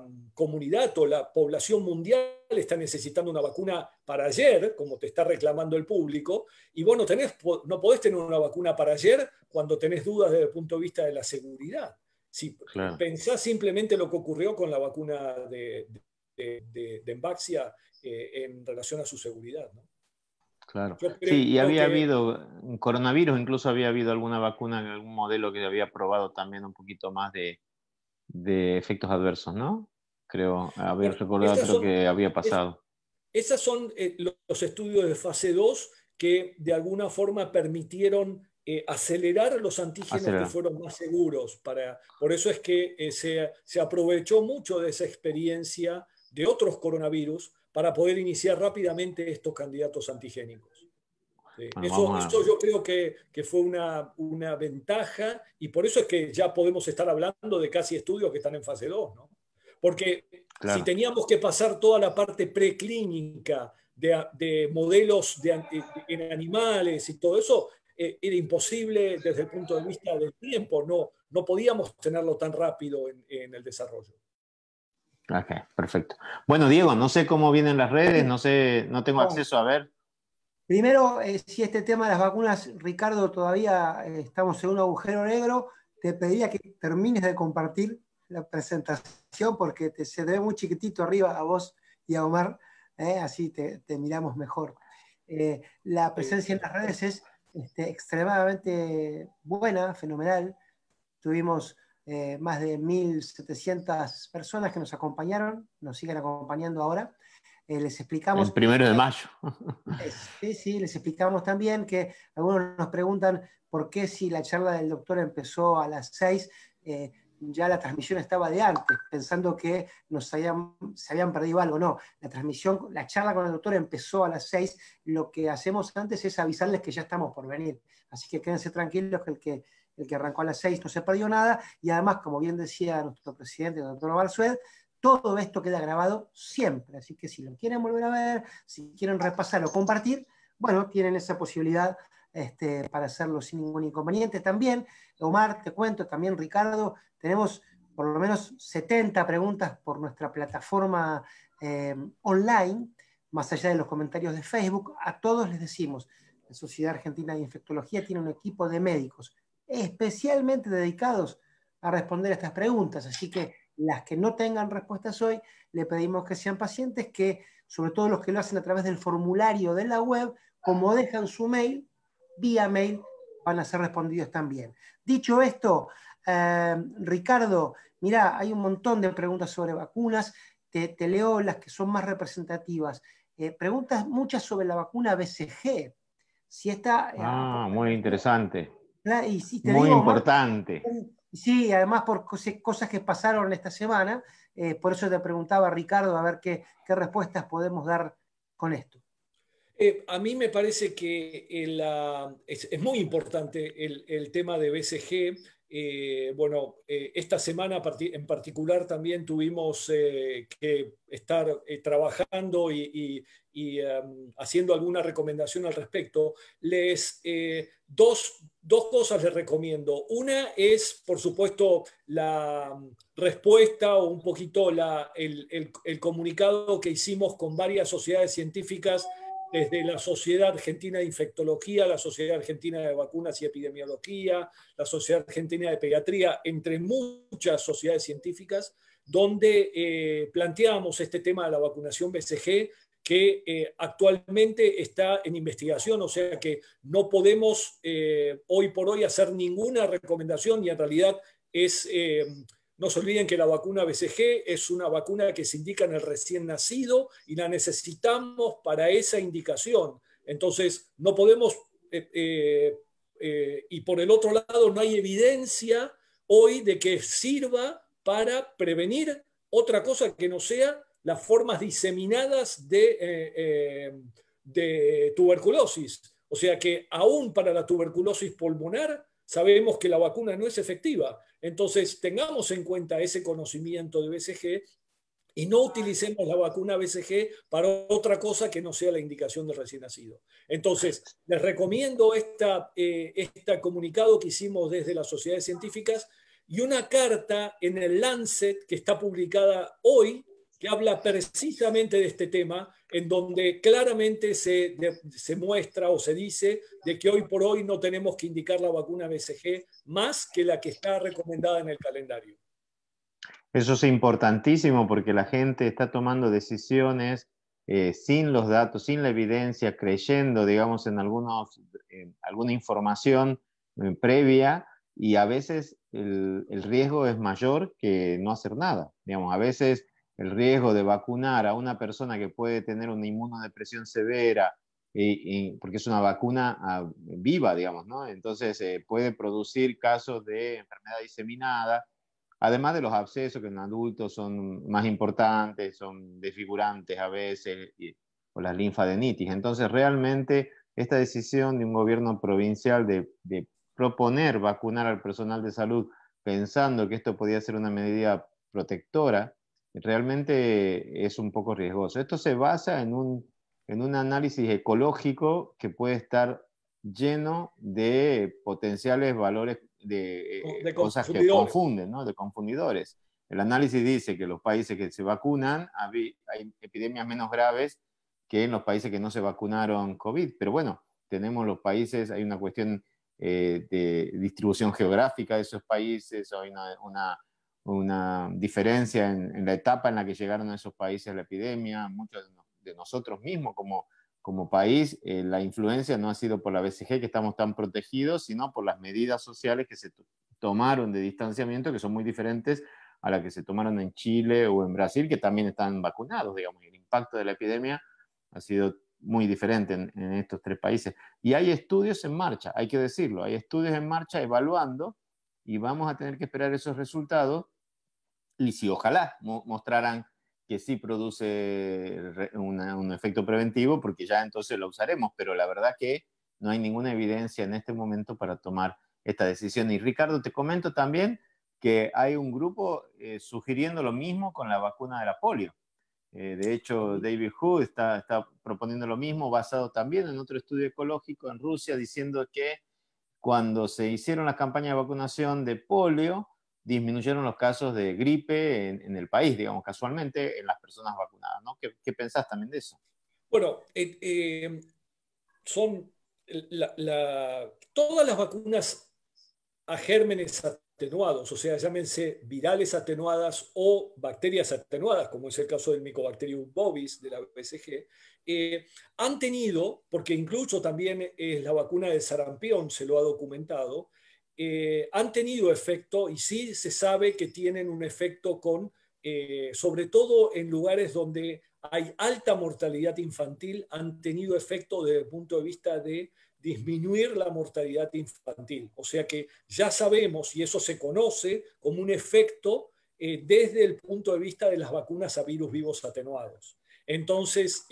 mm, comunidad o la población mundial está necesitando una vacuna para ayer, como te está reclamando el público, y vos no, tenés, no podés tener una vacuna para ayer cuando tenés dudas desde el punto de vista de la seguridad. Si simplemente lo que ocurrió con la vacuna de, de, eh, en relación a su seguridad. Claro. sí, y había habido un coronavirus, incluso había habido alguna vacuna en algún modelo que había probado también un poquito más de, efectos adversos, ¿no? Creo, haber recordado lo que había pasado. esos son eh, los estudios de fase 2 que de alguna forma permitieron eh, acelerar los antígenos que fueron más seguros. Para, por eso es que eh, se, aprovechó mucho de esa experiencia de otros coronavirus para poder iniciar rápidamente estos candidatos antigénicos. eso, yo creo que, fue una, ventaja y por eso es que ya podemos estar hablando de casi estudios que están en fase 2, Porque si teníamos que pasar toda la parte preclínica de, modelos en animales y todo eso, eh, era imposible desde el punto de vista del tiempo, no, no podíamos tenerlo tan rápido en, el desarrollo. perfecto. Bueno, Diego, no sé cómo vienen las redes, no sé, no tengo acceso a ver. Primero, eh, si este tema de las vacunas, Ricardo, todavía eh, estamos en un agujero negro, te pedía que termines de compartir la presentación porque te, se te ve muy chiquitito arriba a vos y a Omar, así te, miramos mejor. la presencia en las redes es este, extremadamente buena, fenomenal. Tuvimos eh, más de 1.700 personas que nos acompañaron, nos siguen acompañando ahora. Eh, les explicamos... El primero de mayo. sí, sí, les explicamos también que algunos nos preguntan por qué si la charla del doctor empezó a las 6, ya la transmisión estaba de antes, pensando que nos habían, se habían perdido algo. No, la transmisión, la charla con el doctor empezó a las seis Lo que hacemos antes es avisarles que ya estamos por venir. Así que quédense tranquilos que el que, arrancó a las seis no se perdió nada. Y además, como bien decía nuestro presidente, el doctor Sued, todo esto queda grabado siempre. Así que si lo quieren volver a ver, si quieren repasar o compartir, bueno, tienen esa posibilidad este, para hacerlo sin ningún inconveniente. También, Omar, te cuento, también Ricardo, tenemos por lo menos 70 preguntas por nuestra plataforma em, online, más allá de los comentarios de Facebook. A todos les decimos, la Sociedad Argentina de Infectología tiene un equipo de médicos especialmente dedicados a responder a estas preguntas. Así que las que no tengan respuestas hoy, le pedimos que sean pacientes, que sobre todo los que lo hacen a través del formulario de la web, como dejan su mail, vía mail, van a ser respondidos también. Dicho esto, Em, Ricardo, mira, hay un montón de preguntas sobre vacunas. Te, leo las que son más representativas. Eh, preguntas muchas sobre la vacuna BCG. Si está. Eh, ah, muy interesante. muy importante. sí, además por cosas que pasaron esta semana. Eh, por eso te preguntaba, Ricardo, a ver qué, respuestas podemos dar con esto. a mí me parece que es, muy importante el, el tema de BCG eh, bueno, eh, esta semana en particular también tuvimos eh, que estar trabajando y, em, haciendo alguna recomendación al respecto. Les dos, cosas les recomiendo. Una es, por supuesto, la mm, respuesta o un poquito la, el comunicado que hicimos con varias sociedades científicas desde la Sociedad Argentina de Infectología, la Sociedad Argentina de Vacunas y Epidemiología, la Sociedad Argentina de Pediatría, entre muchas sociedades científicas, donde eh, planteamos este tema de la vacunación BCG que eh, actualmente está en investigación, o sea que no podemos eh, hoy por hoy hacer ninguna recomendación y en realidad es no se olviden que la vacuna BCG es una vacuna que se indica en el recién nacido y la necesitamos para esa indicación. Entonces, no podemos, eh, eh, eh, y por el otro lado, no hay evidencia hoy de que sirva para prevenir otra cosa que no sea las formas diseminadas de, de tuberculosis. O sea que aún para la tuberculosis pulmonar sabemos que la vacuna no es efectiva. Entonces, tengamos en cuenta ese conocimiento de BCG y no utilicemos la vacuna BCG para otra cosa que no sea la indicación del recién nacido. Entonces, les recomiendo este comunicado que hicimos desde las sociedades científicas y una carta en el Lancet que está publicada hoy que habla precisamente de este tema, en donde claramente se, muestra o se dice de que hoy por hoy no tenemos que indicar la vacuna BCG más que la que está recomendada en el calendario. Eso es importantísimo porque la gente está tomando decisiones eh, sin los datos, sin la evidencia, creyendo, digamos, en algunos, alguna información eh, previa y a veces el, el riesgo es mayor que no hacer nada. Digamos, a veces el riesgo de vacunar a una persona que puede tener una inmunodepresión severa, porque es una vacuna ah, viva, digamos, ¿no? Entonces eh, puede producir casos de enfermedad diseminada, además de los abscesos que en adultos son más importantes, son desfigurantes a veces, o las linfadenitis. Entonces realmente esta decisión de un gobierno provincial de, de proponer vacunar al personal de salud pensando que esto podía ser una medida protectora, realmente es un poco riesgoso. Esto se basa en un, en un análisis ecológico que puede estar lleno de potenciales valores de, eh, cosas que confunden, ¿no? de confundidores. El análisis dice que los países que se vacunan hay epidemias menos graves que en los países que no se vacunaron COVID. Pero bueno, tenemos los países, hay una cuestión eh, de distribución geográfica de esos países, hay una una diferencia en, la etapa en la que llegaron a esos países la epidemia, muchos de, nosotros mismos como, país, eh, la influencia no ha sido por la BCG que estamos tan protegidos, sino por las medidas sociales que se tomaron de distanciamiento, que son muy diferentes a las que se tomaron en Chile o en Brasil, que también están vacunados, digamos, el impacto de la epidemia ha sido muy diferente en, en estos tres países. Y hay estudios en marcha, hay que decirlo, hay estudios en marcha evaluando y vamos a tener que esperar esos resultados y si ojalá mostraran que sí produce un efecto preventivo, porque ya entonces lo usaremos, pero la verdad que no hay ninguna evidencia en este momento para tomar esta decisión. Y Ricardo, te comento también que hay un grupo eh, sugiriendo lo mismo con la vacuna de la polio. Eh, de hecho, David Hu está, está, proponiendo lo mismo, basado también en otro estudio ecológico en Rusia, diciendo que cuando se hicieron las campañas de vacunación de polio, disminuyeron los casos de gripe en, el país, digamos, casualmente, en las personas vacunadas, ¿no? ¿Qué, pensás también de eso? Bueno, eh, son todas las vacunas a gérmenes atenuados, o sea, llámense virales atenuadas o bacterias atenuadas, como es el caso del Mycobacterium bovis de la BCG, eh, han tenido, porque incluso también es la vacuna de sarampión se lo ha documentado, eh, han tenido efecto y sí se sabe que tienen un efecto con, eh, sobre todo en lugares donde hay alta mortalidad infantil, han tenido efecto desde el punto de vista de disminuir la mortalidad infantil. O sea que ya sabemos, y eso se conoce como un efecto eh, desde el punto de vista de las vacunas a virus vivos atenuados. Entonces,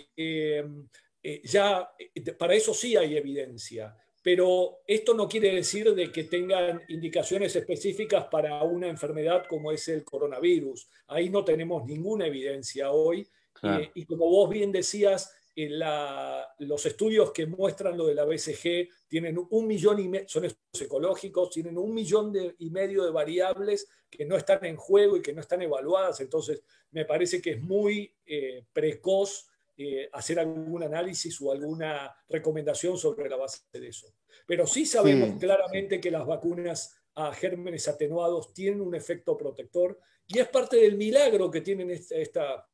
ya para eso sí hay evidencia pero esto no quiere decir de que tengan indicaciones específicas para una enfermedad como es el coronavirus. Ahí no tenemos ninguna evidencia hoy. Eh, y como vos bien decías, los estudios que muestran lo de la BCG tienen un millón y son estudios ecológicos, tienen un millón y medio de variables que no están en juego y que no están evaluadas. Entonces, me parece que es muy eh, precoz eh, hacer algún análisis o alguna recomendación sobre la base de eso. Pero sí sabemos claramente que las vacunas a gérmenes atenuados tienen un efecto protector y es parte del milagro que tienen esta,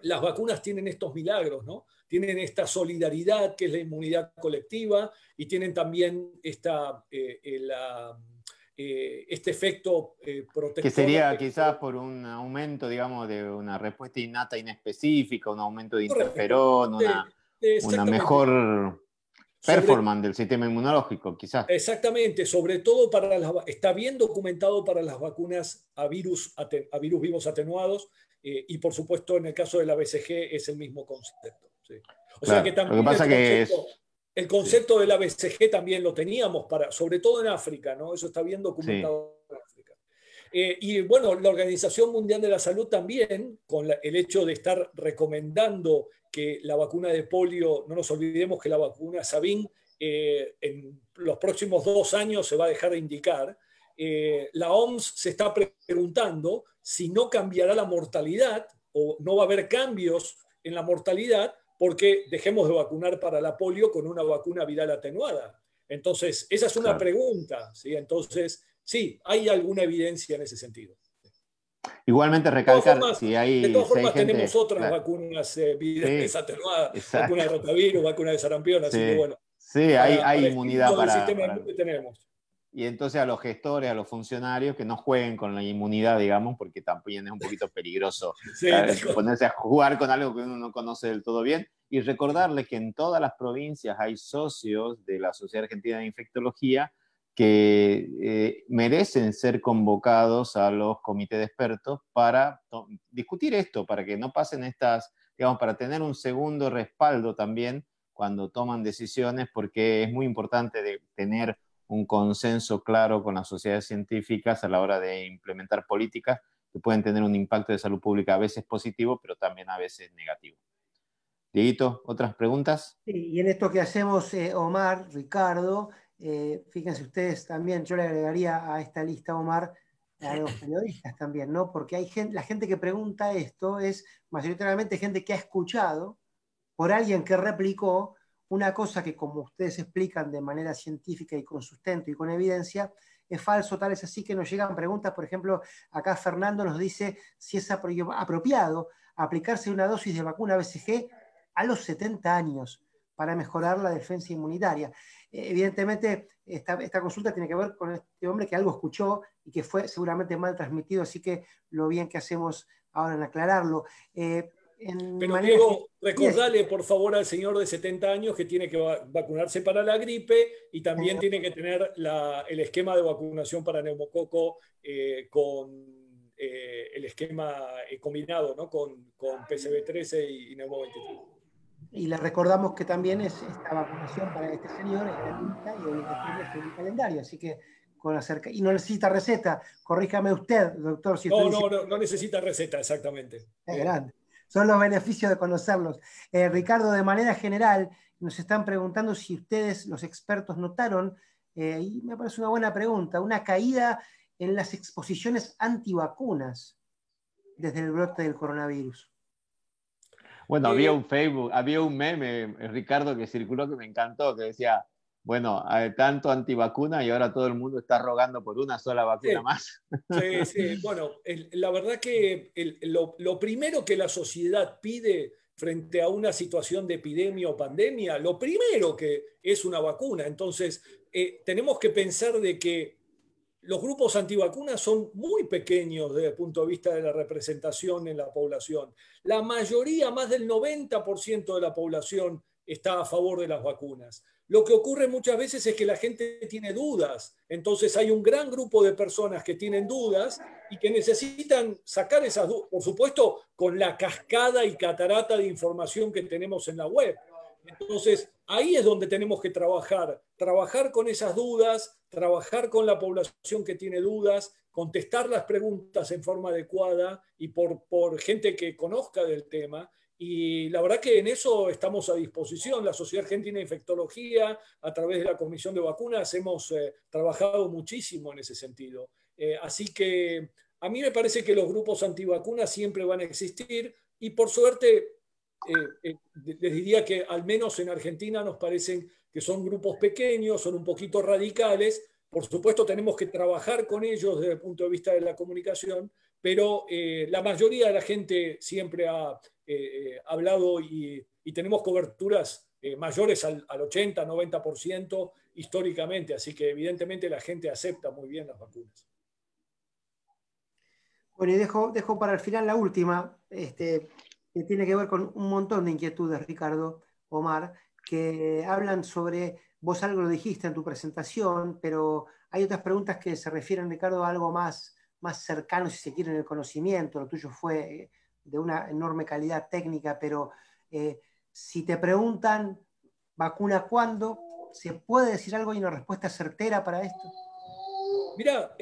las vacunas tienen estos milagros, ¿no? Tienen esta solidaridad que es la inmunidad colectiva y tienen también esta, eh, eh, la eh, este efecto eh, protector. Que sería quizás por un aumento, digamos, de una respuesta innata inespecífica, un aumento de interferón, una, mejor performance del sistema inmunológico, quizás. Exactamente, sobre todo para las, está bien documentado para las vacunas a virus, vivos atenuados eh, y por supuesto en el caso de la BCG es el mismo concepto. O sea que también lo que pasa que el concepto del ABCG también lo teníamos, para, sobre todo en África, ¿no? Eso está bien documentado en África. Eh, y bueno, la Organización Mundial de la Salud también, con el hecho de estar recomendando que la vacuna de polio, no nos olvidemos que la vacuna Sabin eh, en los próximos dos años se va a dejar de indicar, eh, la OMS se está preguntando si no cambiará la mortalidad o no va a haber cambios en la mortalidad porque dejemos de vacunar para la polio con una vacuna viral atenuada. Entonces, esa es una pregunta, ¿sí? Entonces, sí, hay alguna evidencia en ese sentido. Igualmente recalcar de si hay... De todas formas tenemos otras vacunas eh, virales atenuadas, vacuna de rotavirus, vacuna de sarampión, así que bueno. Sí, hay, inmunidad para y entonces a los gestores, a los funcionarios que no jueguen con la inmunidad, digamos, porque también es un poquito peligroso eh, ponerse a jugar con algo que uno no conoce del todo bien. Y recordarles que en todas las provincias hay socios de la Sociedad Argentina de Infectología que eh, merecen ser convocados a los comités de expertos para discutir esto, para que no pasen estas, digamos, para tener un segundo respaldo también cuando toman decisiones, porque es muy importante de tener un consenso claro con las sociedades científicas a la hora de implementar políticas que pueden tener un impacto de salud pública a veces positivo, pero también a veces negativo. Dieguito, ¿otras preguntas? Sí, y en esto que hacemos, eh, Omar, Ricardo, eh, fíjense ustedes también, yo le agregaría a esta lista, Omar, a los periodistas también, ¿no? Porque hay gente, la gente que pregunta esto es mayoritariamente gente que ha escuchado por alguien que replicó una cosa que, como ustedes explican de manera científica y con sustento y con evidencia, es falso, tal es así que nos llegan preguntas, por ejemplo, acá Fernando nos dice si es apropiado aplicarse una dosis de vacuna BCG a los 70 años para mejorar la defensa inmunitaria. Eh, evidentemente, esta, consulta tiene que ver con este hombre que algo escuchó y que fue seguramente mal transmitido, así que lo bien que hacemos ahora en aclararlo. Eh, pero Diego, recordarle por favor al señor de 70 años que tiene que vacunarse para la gripe y también tiene que tener el esquema de vacunación para neumococo eh, con eh, el esquema eh, combinado ¿no? con, con PCB13 y, y Neumo Y le recordamos que también es esta vacunación para este señor es gratuita y obligatoria el calendario. Así que con acerca y no necesita receta. Corríjame usted, doctor. no, no, no, no, necesita receta, exactamente. Es grande son los beneficios de conocerlos. Eh, Ricardo, de manera general, nos están preguntando si ustedes, los expertos, notaron, eh, y me parece una buena pregunta, una caída en las exposiciones antivacunas desde el brote del coronavirus. Bueno, había eh, un Facebook, había un meme, Ricardo, que circuló que me encantó, que decía, bueno, eh, tanto antivacuna y ahora todo el mundo está rogando por una sola vacuna más. Sí, bueno, la verdad que lo, primero que la sociedad pide frente a una situación de epidemia o pandemia, lo primero que es una vacuna. Entonces, eh, tenemos que pensar de que los grupos antivacunas son muy pequeños desde el punto de vista de la representación en la población. La mayoría, más del 90% de la población está a favor de las vacunas. Lo que ocurre muchas veces es que la gente tiene dudas, entonces hay un gran grupo de personas que tienen dudas y que necesitan sacar esas dudas, por supuesto, con la cascada y catarata de información que tenemos en la web. Entonces, ahí es donde tenemos que trabajar, trabajar con esas dudas, trabajar con la población que tiene dudas, contestar las preguntas en forma adecuada y por, por gente que conozca del tema y la verdad que en eso estamos a disposición. La Sociedad Argentina de Infectología, a través de la Comisión de Vacunas, hemos eh, trabajado muchísimo en ese sentido. Eh, así que a mí me parece que los grupos antivacunas siempre van a existir y por suerte eh, les diría que al menos en Argentina nos parecen que son grupos pequeños, son un poquito radicales. Por supuesto tenemos que trabajar con ellos desde el punto de vista de la comunicación, pero eh, la mayoría de la gente siempre ha eh, eh, hablado y, tenemos coberturas mayores al, 80, 90% históricamente, así que evidentemente la gente acepta muy bien las vacunas. Bueno, y dejo, para el final la última, este, que tiene que ver con un montón de inquietudes, Ricardo, Omar, que hablan sobre, vos algo lo dijiste en tu presentación, pero hay otras preguntas que se refieren, Ricardo, a algo más más cercano, si se quiere, en el conocimiento, lo tuyo fue eh, de una enorme calidad técnica, pero eh, si te preguntan vacuna cuándo, ¿se puede decir algo y una respuesta certera para esto? Mira,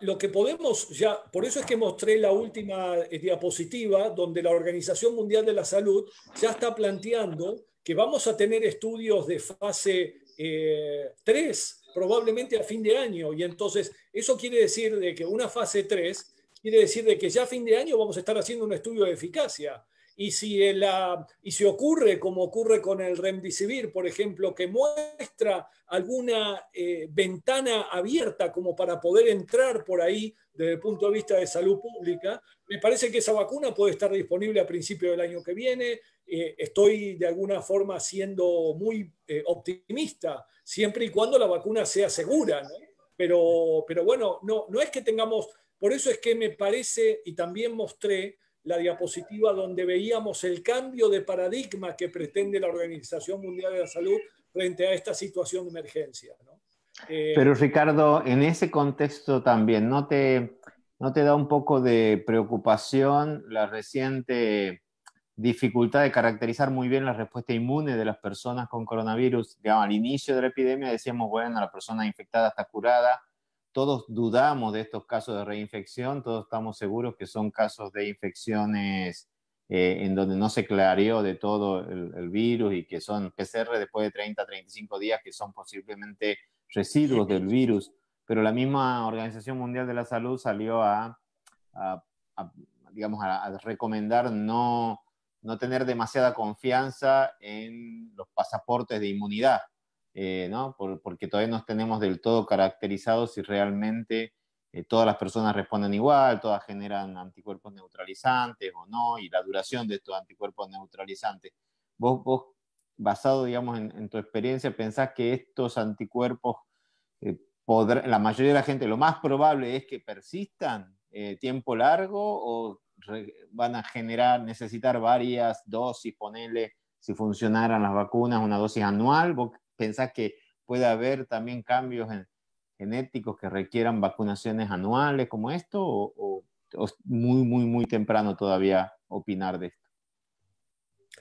lo que podemos ya, por eso es que mostré la última eh, diapositiva donde la Organización Mundial de la Salud ya está planteando que vamos a tener estudios de fase 3 probablemente a fin de año. Y entonces, eso quiere decir de que una fase 3 quiere decir de que ya a fin de año vamos a estar haciendo un estudio de eficacia. Y si, la, ah, y si ocurre, como ocurre con el remdesivir, por ejemplo, que muestra alguna eh, ventana abierta como para poder entrar por ahí desde el punto de vista de salud pública, me parece que esa vacuna puede estar disponible a principio del año que viene. Eh, estoy de alguna forma siendo muy eh, optimista siempre y cuando la vacuna sea segura. ¿no? Pero, pero bueno, no, no es que tengamos, por eso es que me parece, y también mostré la diapositiva donde veíamos el cambio de paradigma que pretende la Organización Mundial de la Salud frente a esta situación de emergencia. Eh, pero Ricardo, en ese contexto también, ¿no te, ¿no te da un poco de preocupación la reciente dificultad de caracterizar muy bien la respuesta inmune de las personas con coronavirus. al inicio de la epidemia decíamos, bueno, la persona infectada está curada, todos dudamos de estos casos de reinfección, todos estamos seguros que son casos de infecciones eh, en donde no se clareó de todo el, virus y que son PCR después de 30, 35 días, que son posiblemente residuos del virus. Pero la misma Organización Mundial de la Salud salió a, digamos, a recomendar no no tener demasiada confianza en los pasaportes de inmunidad, eh, ¿no? porque todavía no tenemos del todo caracterizados si realmente eh, todas las personas responden igual, todas generan anticuerpos neutralizantes o no, y la duración de estos anticuerpos neutralizantes. Vos, vos basado, digamos, en, tu experiencia, pensás que estos anticuerpos, eh, la mayoría de la gente, lo más probable es que persistan eh, tiempo largo o van a generar, necesitar varias dosis, ponerle, si funcionaran las vacunas, una dosis anual. ¿Vos pensás que puede haber también cambios genéticos que requieran vacunaciones anuales como esto? ¿O, o, muy, muy, muy temprano todavía opinar de esto?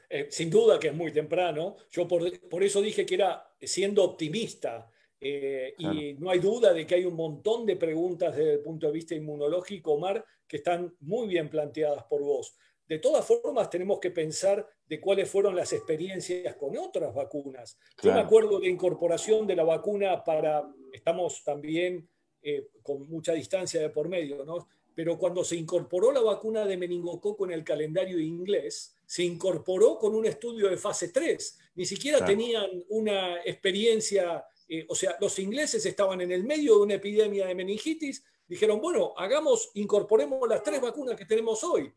Eh, sin duda que es muy temprano. Yo por, por, eso dije que era siendo optimista eh, y no hay duda de que hay un montón de preguntas desde el punto de vista inmunológico, Omar, que están muy bien planteadas por vos. De todas formas, tenemos que pensar de cuáles fueron las experiencias con otras vacunas. Yo me acuerdo de incorporación de la vacuna para, estamos también eh, con mucha distancia de por medio, ¿no? pero cuando se incorporó la vacuna de meningococo en el calendario inglés, se incorporó con un estudio de fase 3. Ni siquiera tenían una experiencia eh, o sea, los ingleses estaban en el medio de una epidemia de meningitis, dijeron, bueno, hagamos, incorporemos las tres vacunas que tenemos hoy.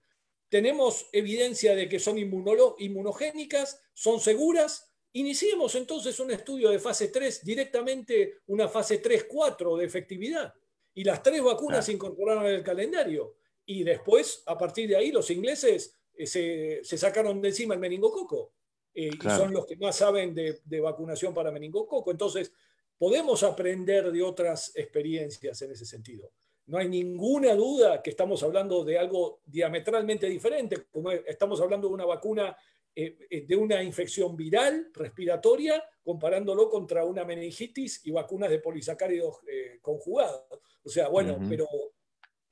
Tenemos evidencia de que son inmunogénicas, son seguras. Iniciemos entonces un estudio de fase 3, directamente una fase 3-4 de efectividad. Y las tres vacunas se incorporaron en el calendario. Y después, a partir de ahí, los ingleses eh, se, se sacaron de encima el meningococo. Eh, y son los que más saben de, vacunación para meningococo. Entonces, podemos aprender de otras experiencias en ese sentido. No hay ninguna duda que estamos hablando de algo diametralmente diferente, como estamos hablando de una vacuna eh, eh, de una infección viral respiratoria, comparándolo contra una meningitis y vacunas de polisacáridos conjugados. O sea, bueno, pero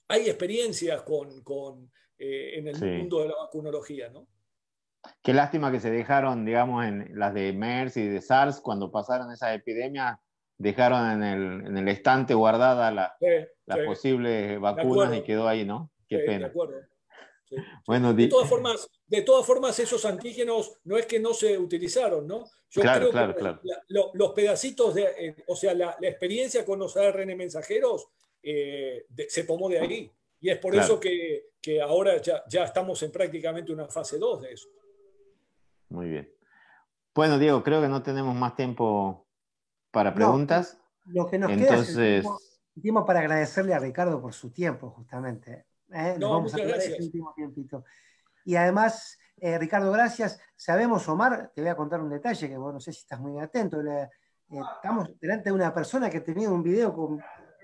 hay experiencias con, en el mundo de la vacunología, ¿no? Qué lástima que se dejaron, digamos, en las de MERS y de SARS, cuando pasaron esas epidemias, dejaron en el, en el estante guardada las posibles vacunas y quedó ahí, ¿no? Qué pena. De Bueno, de, todas formas, de todas formas, esos antígenos no es que no se utilizaron, ¿no? Yo claro, creo claro, que claro. los pedacitos, de, eh, o sea, la, experiencia con los ARN mensajeros eh, se tomó de ahí. Y es por eso que, que ahora ya, ya estamos en prácticamente una fase 2 de eso. Muy bien. Bueno, Diego, creo que no tenemos más tiempo para preguntas. lo que nos queda es tiempo, para agradecerle a Ricardo por su tiempo, justamente. ¿eh? No, muchas gracias. Este y además, eh, Ricardo, gracias. Sabemos, Omar, te voy a contar un detalle que vos no sé si estás muy atento. Eh, estamos delante de una persona que ha tenido un video con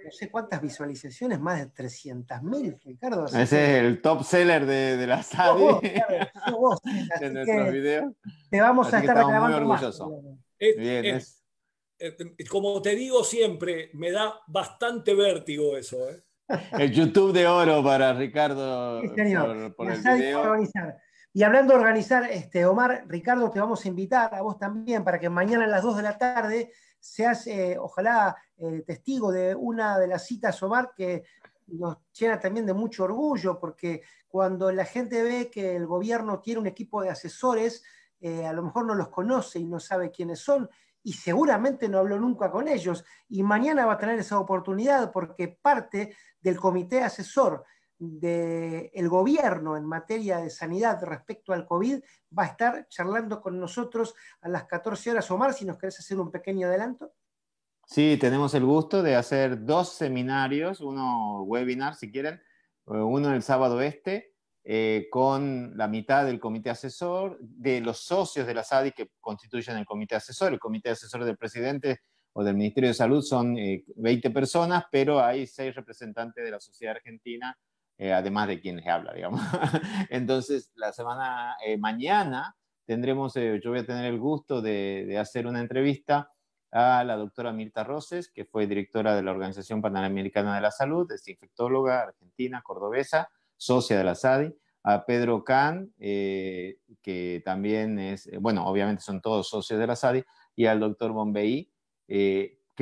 no sé cuántas visualizaciones, más de 300.000, Ricardo. Ese es el top seller de, de la SADI. Te vamos a estar grabando Más. Como te digo siempre, me da bastante vértigo eso. ¿eh? El YouTube de oro para Ricardo Y hablando de organizar, este, Omar, Ricardo, te vamos a invitar a vos también para que mañana a las 2 de la tarde se hace eh, ojalá, eh, testigo de una de las citas OMAR que nos llena también de mucho orgullo, porque cuando la gente ve que el gobierno tiene un equipo de asesores, eh, a lo mejor no los conoce y no sabe quiénes son, y seguramente no habló nunca con ellos. Y mañana va a tener esa oportunidad porque parte del comité asesor del gobierno en materia de sanidad respecto al COVID va a estar charlando con nosotros a las 14 horas. Omar, si nos querés hacer un pequeño adelanto. Sí, tenemos el gusto de hacer dos seminarios, uno webinar si quieren, eh, uno el sábado este, eh, con la mitad del comité asesor, de los socios de la SADI que constituyen el comité asesor, el comité asesor del presidente o del Ministerio de Salud son 20 eh, personas, pero hay seis representantes de la sociedad argentina eh, además de quienes hablan, digamos. Entonces, la semana eh, mañana tendremos, eh, yo voy a tener el gusto de, hacer una entrevista a la doctora Mirta Roses, que fue directora de la Organización Panamericana de la Salud, es infectóloga argentina, cordobesa, socia de la SADI, a Pedro Can, que también es, bueno, obviamente son todos socios de la SADI, y al doctor Bombeí,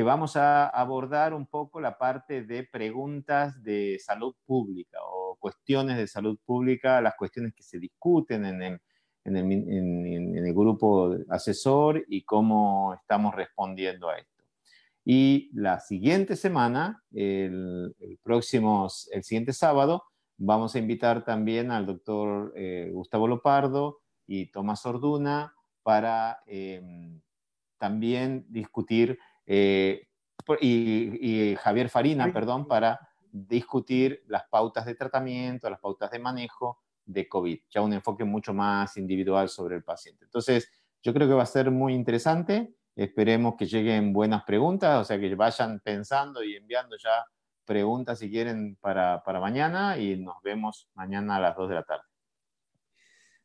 que vamos a abordar un poco la parte de preguntas de salud pública o cuestiones de salud pública, las cuestiones que se discuten en el, grupo asesor y cómo estamos respondiendo a esto. Y la siguiente semana, el, próximo, el siguiente sábado, vamos a invitar también al doctor eh, Gustavo Lopardo y Tomás Orduna para em, también discutir eh, y, Javier Farina, perdón, para discutir las pautas de tratamiento, las pautas de manejo de COVID, ya un enfoque mucho más individual sobre el paciente. Entonces, yo creo que va a ser muy interesante, esperemos que lleguen buenas preguntas, o sea, que vayan pensando y enviando ya preguntas si quieren para, para mañana y nos vemos mañana a las 2 de la tarde.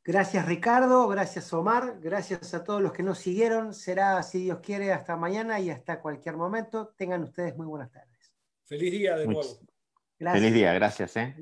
Gracias Ricardo, gracias Omar, gracias a todos los que nos siguieron. Será, si Dios quiere, hasta mañana y hasta cualquier momento. Tengan ustedes muy buenas tardes. Feliz día de nuevo. Feliz día, gracias. ¿eh?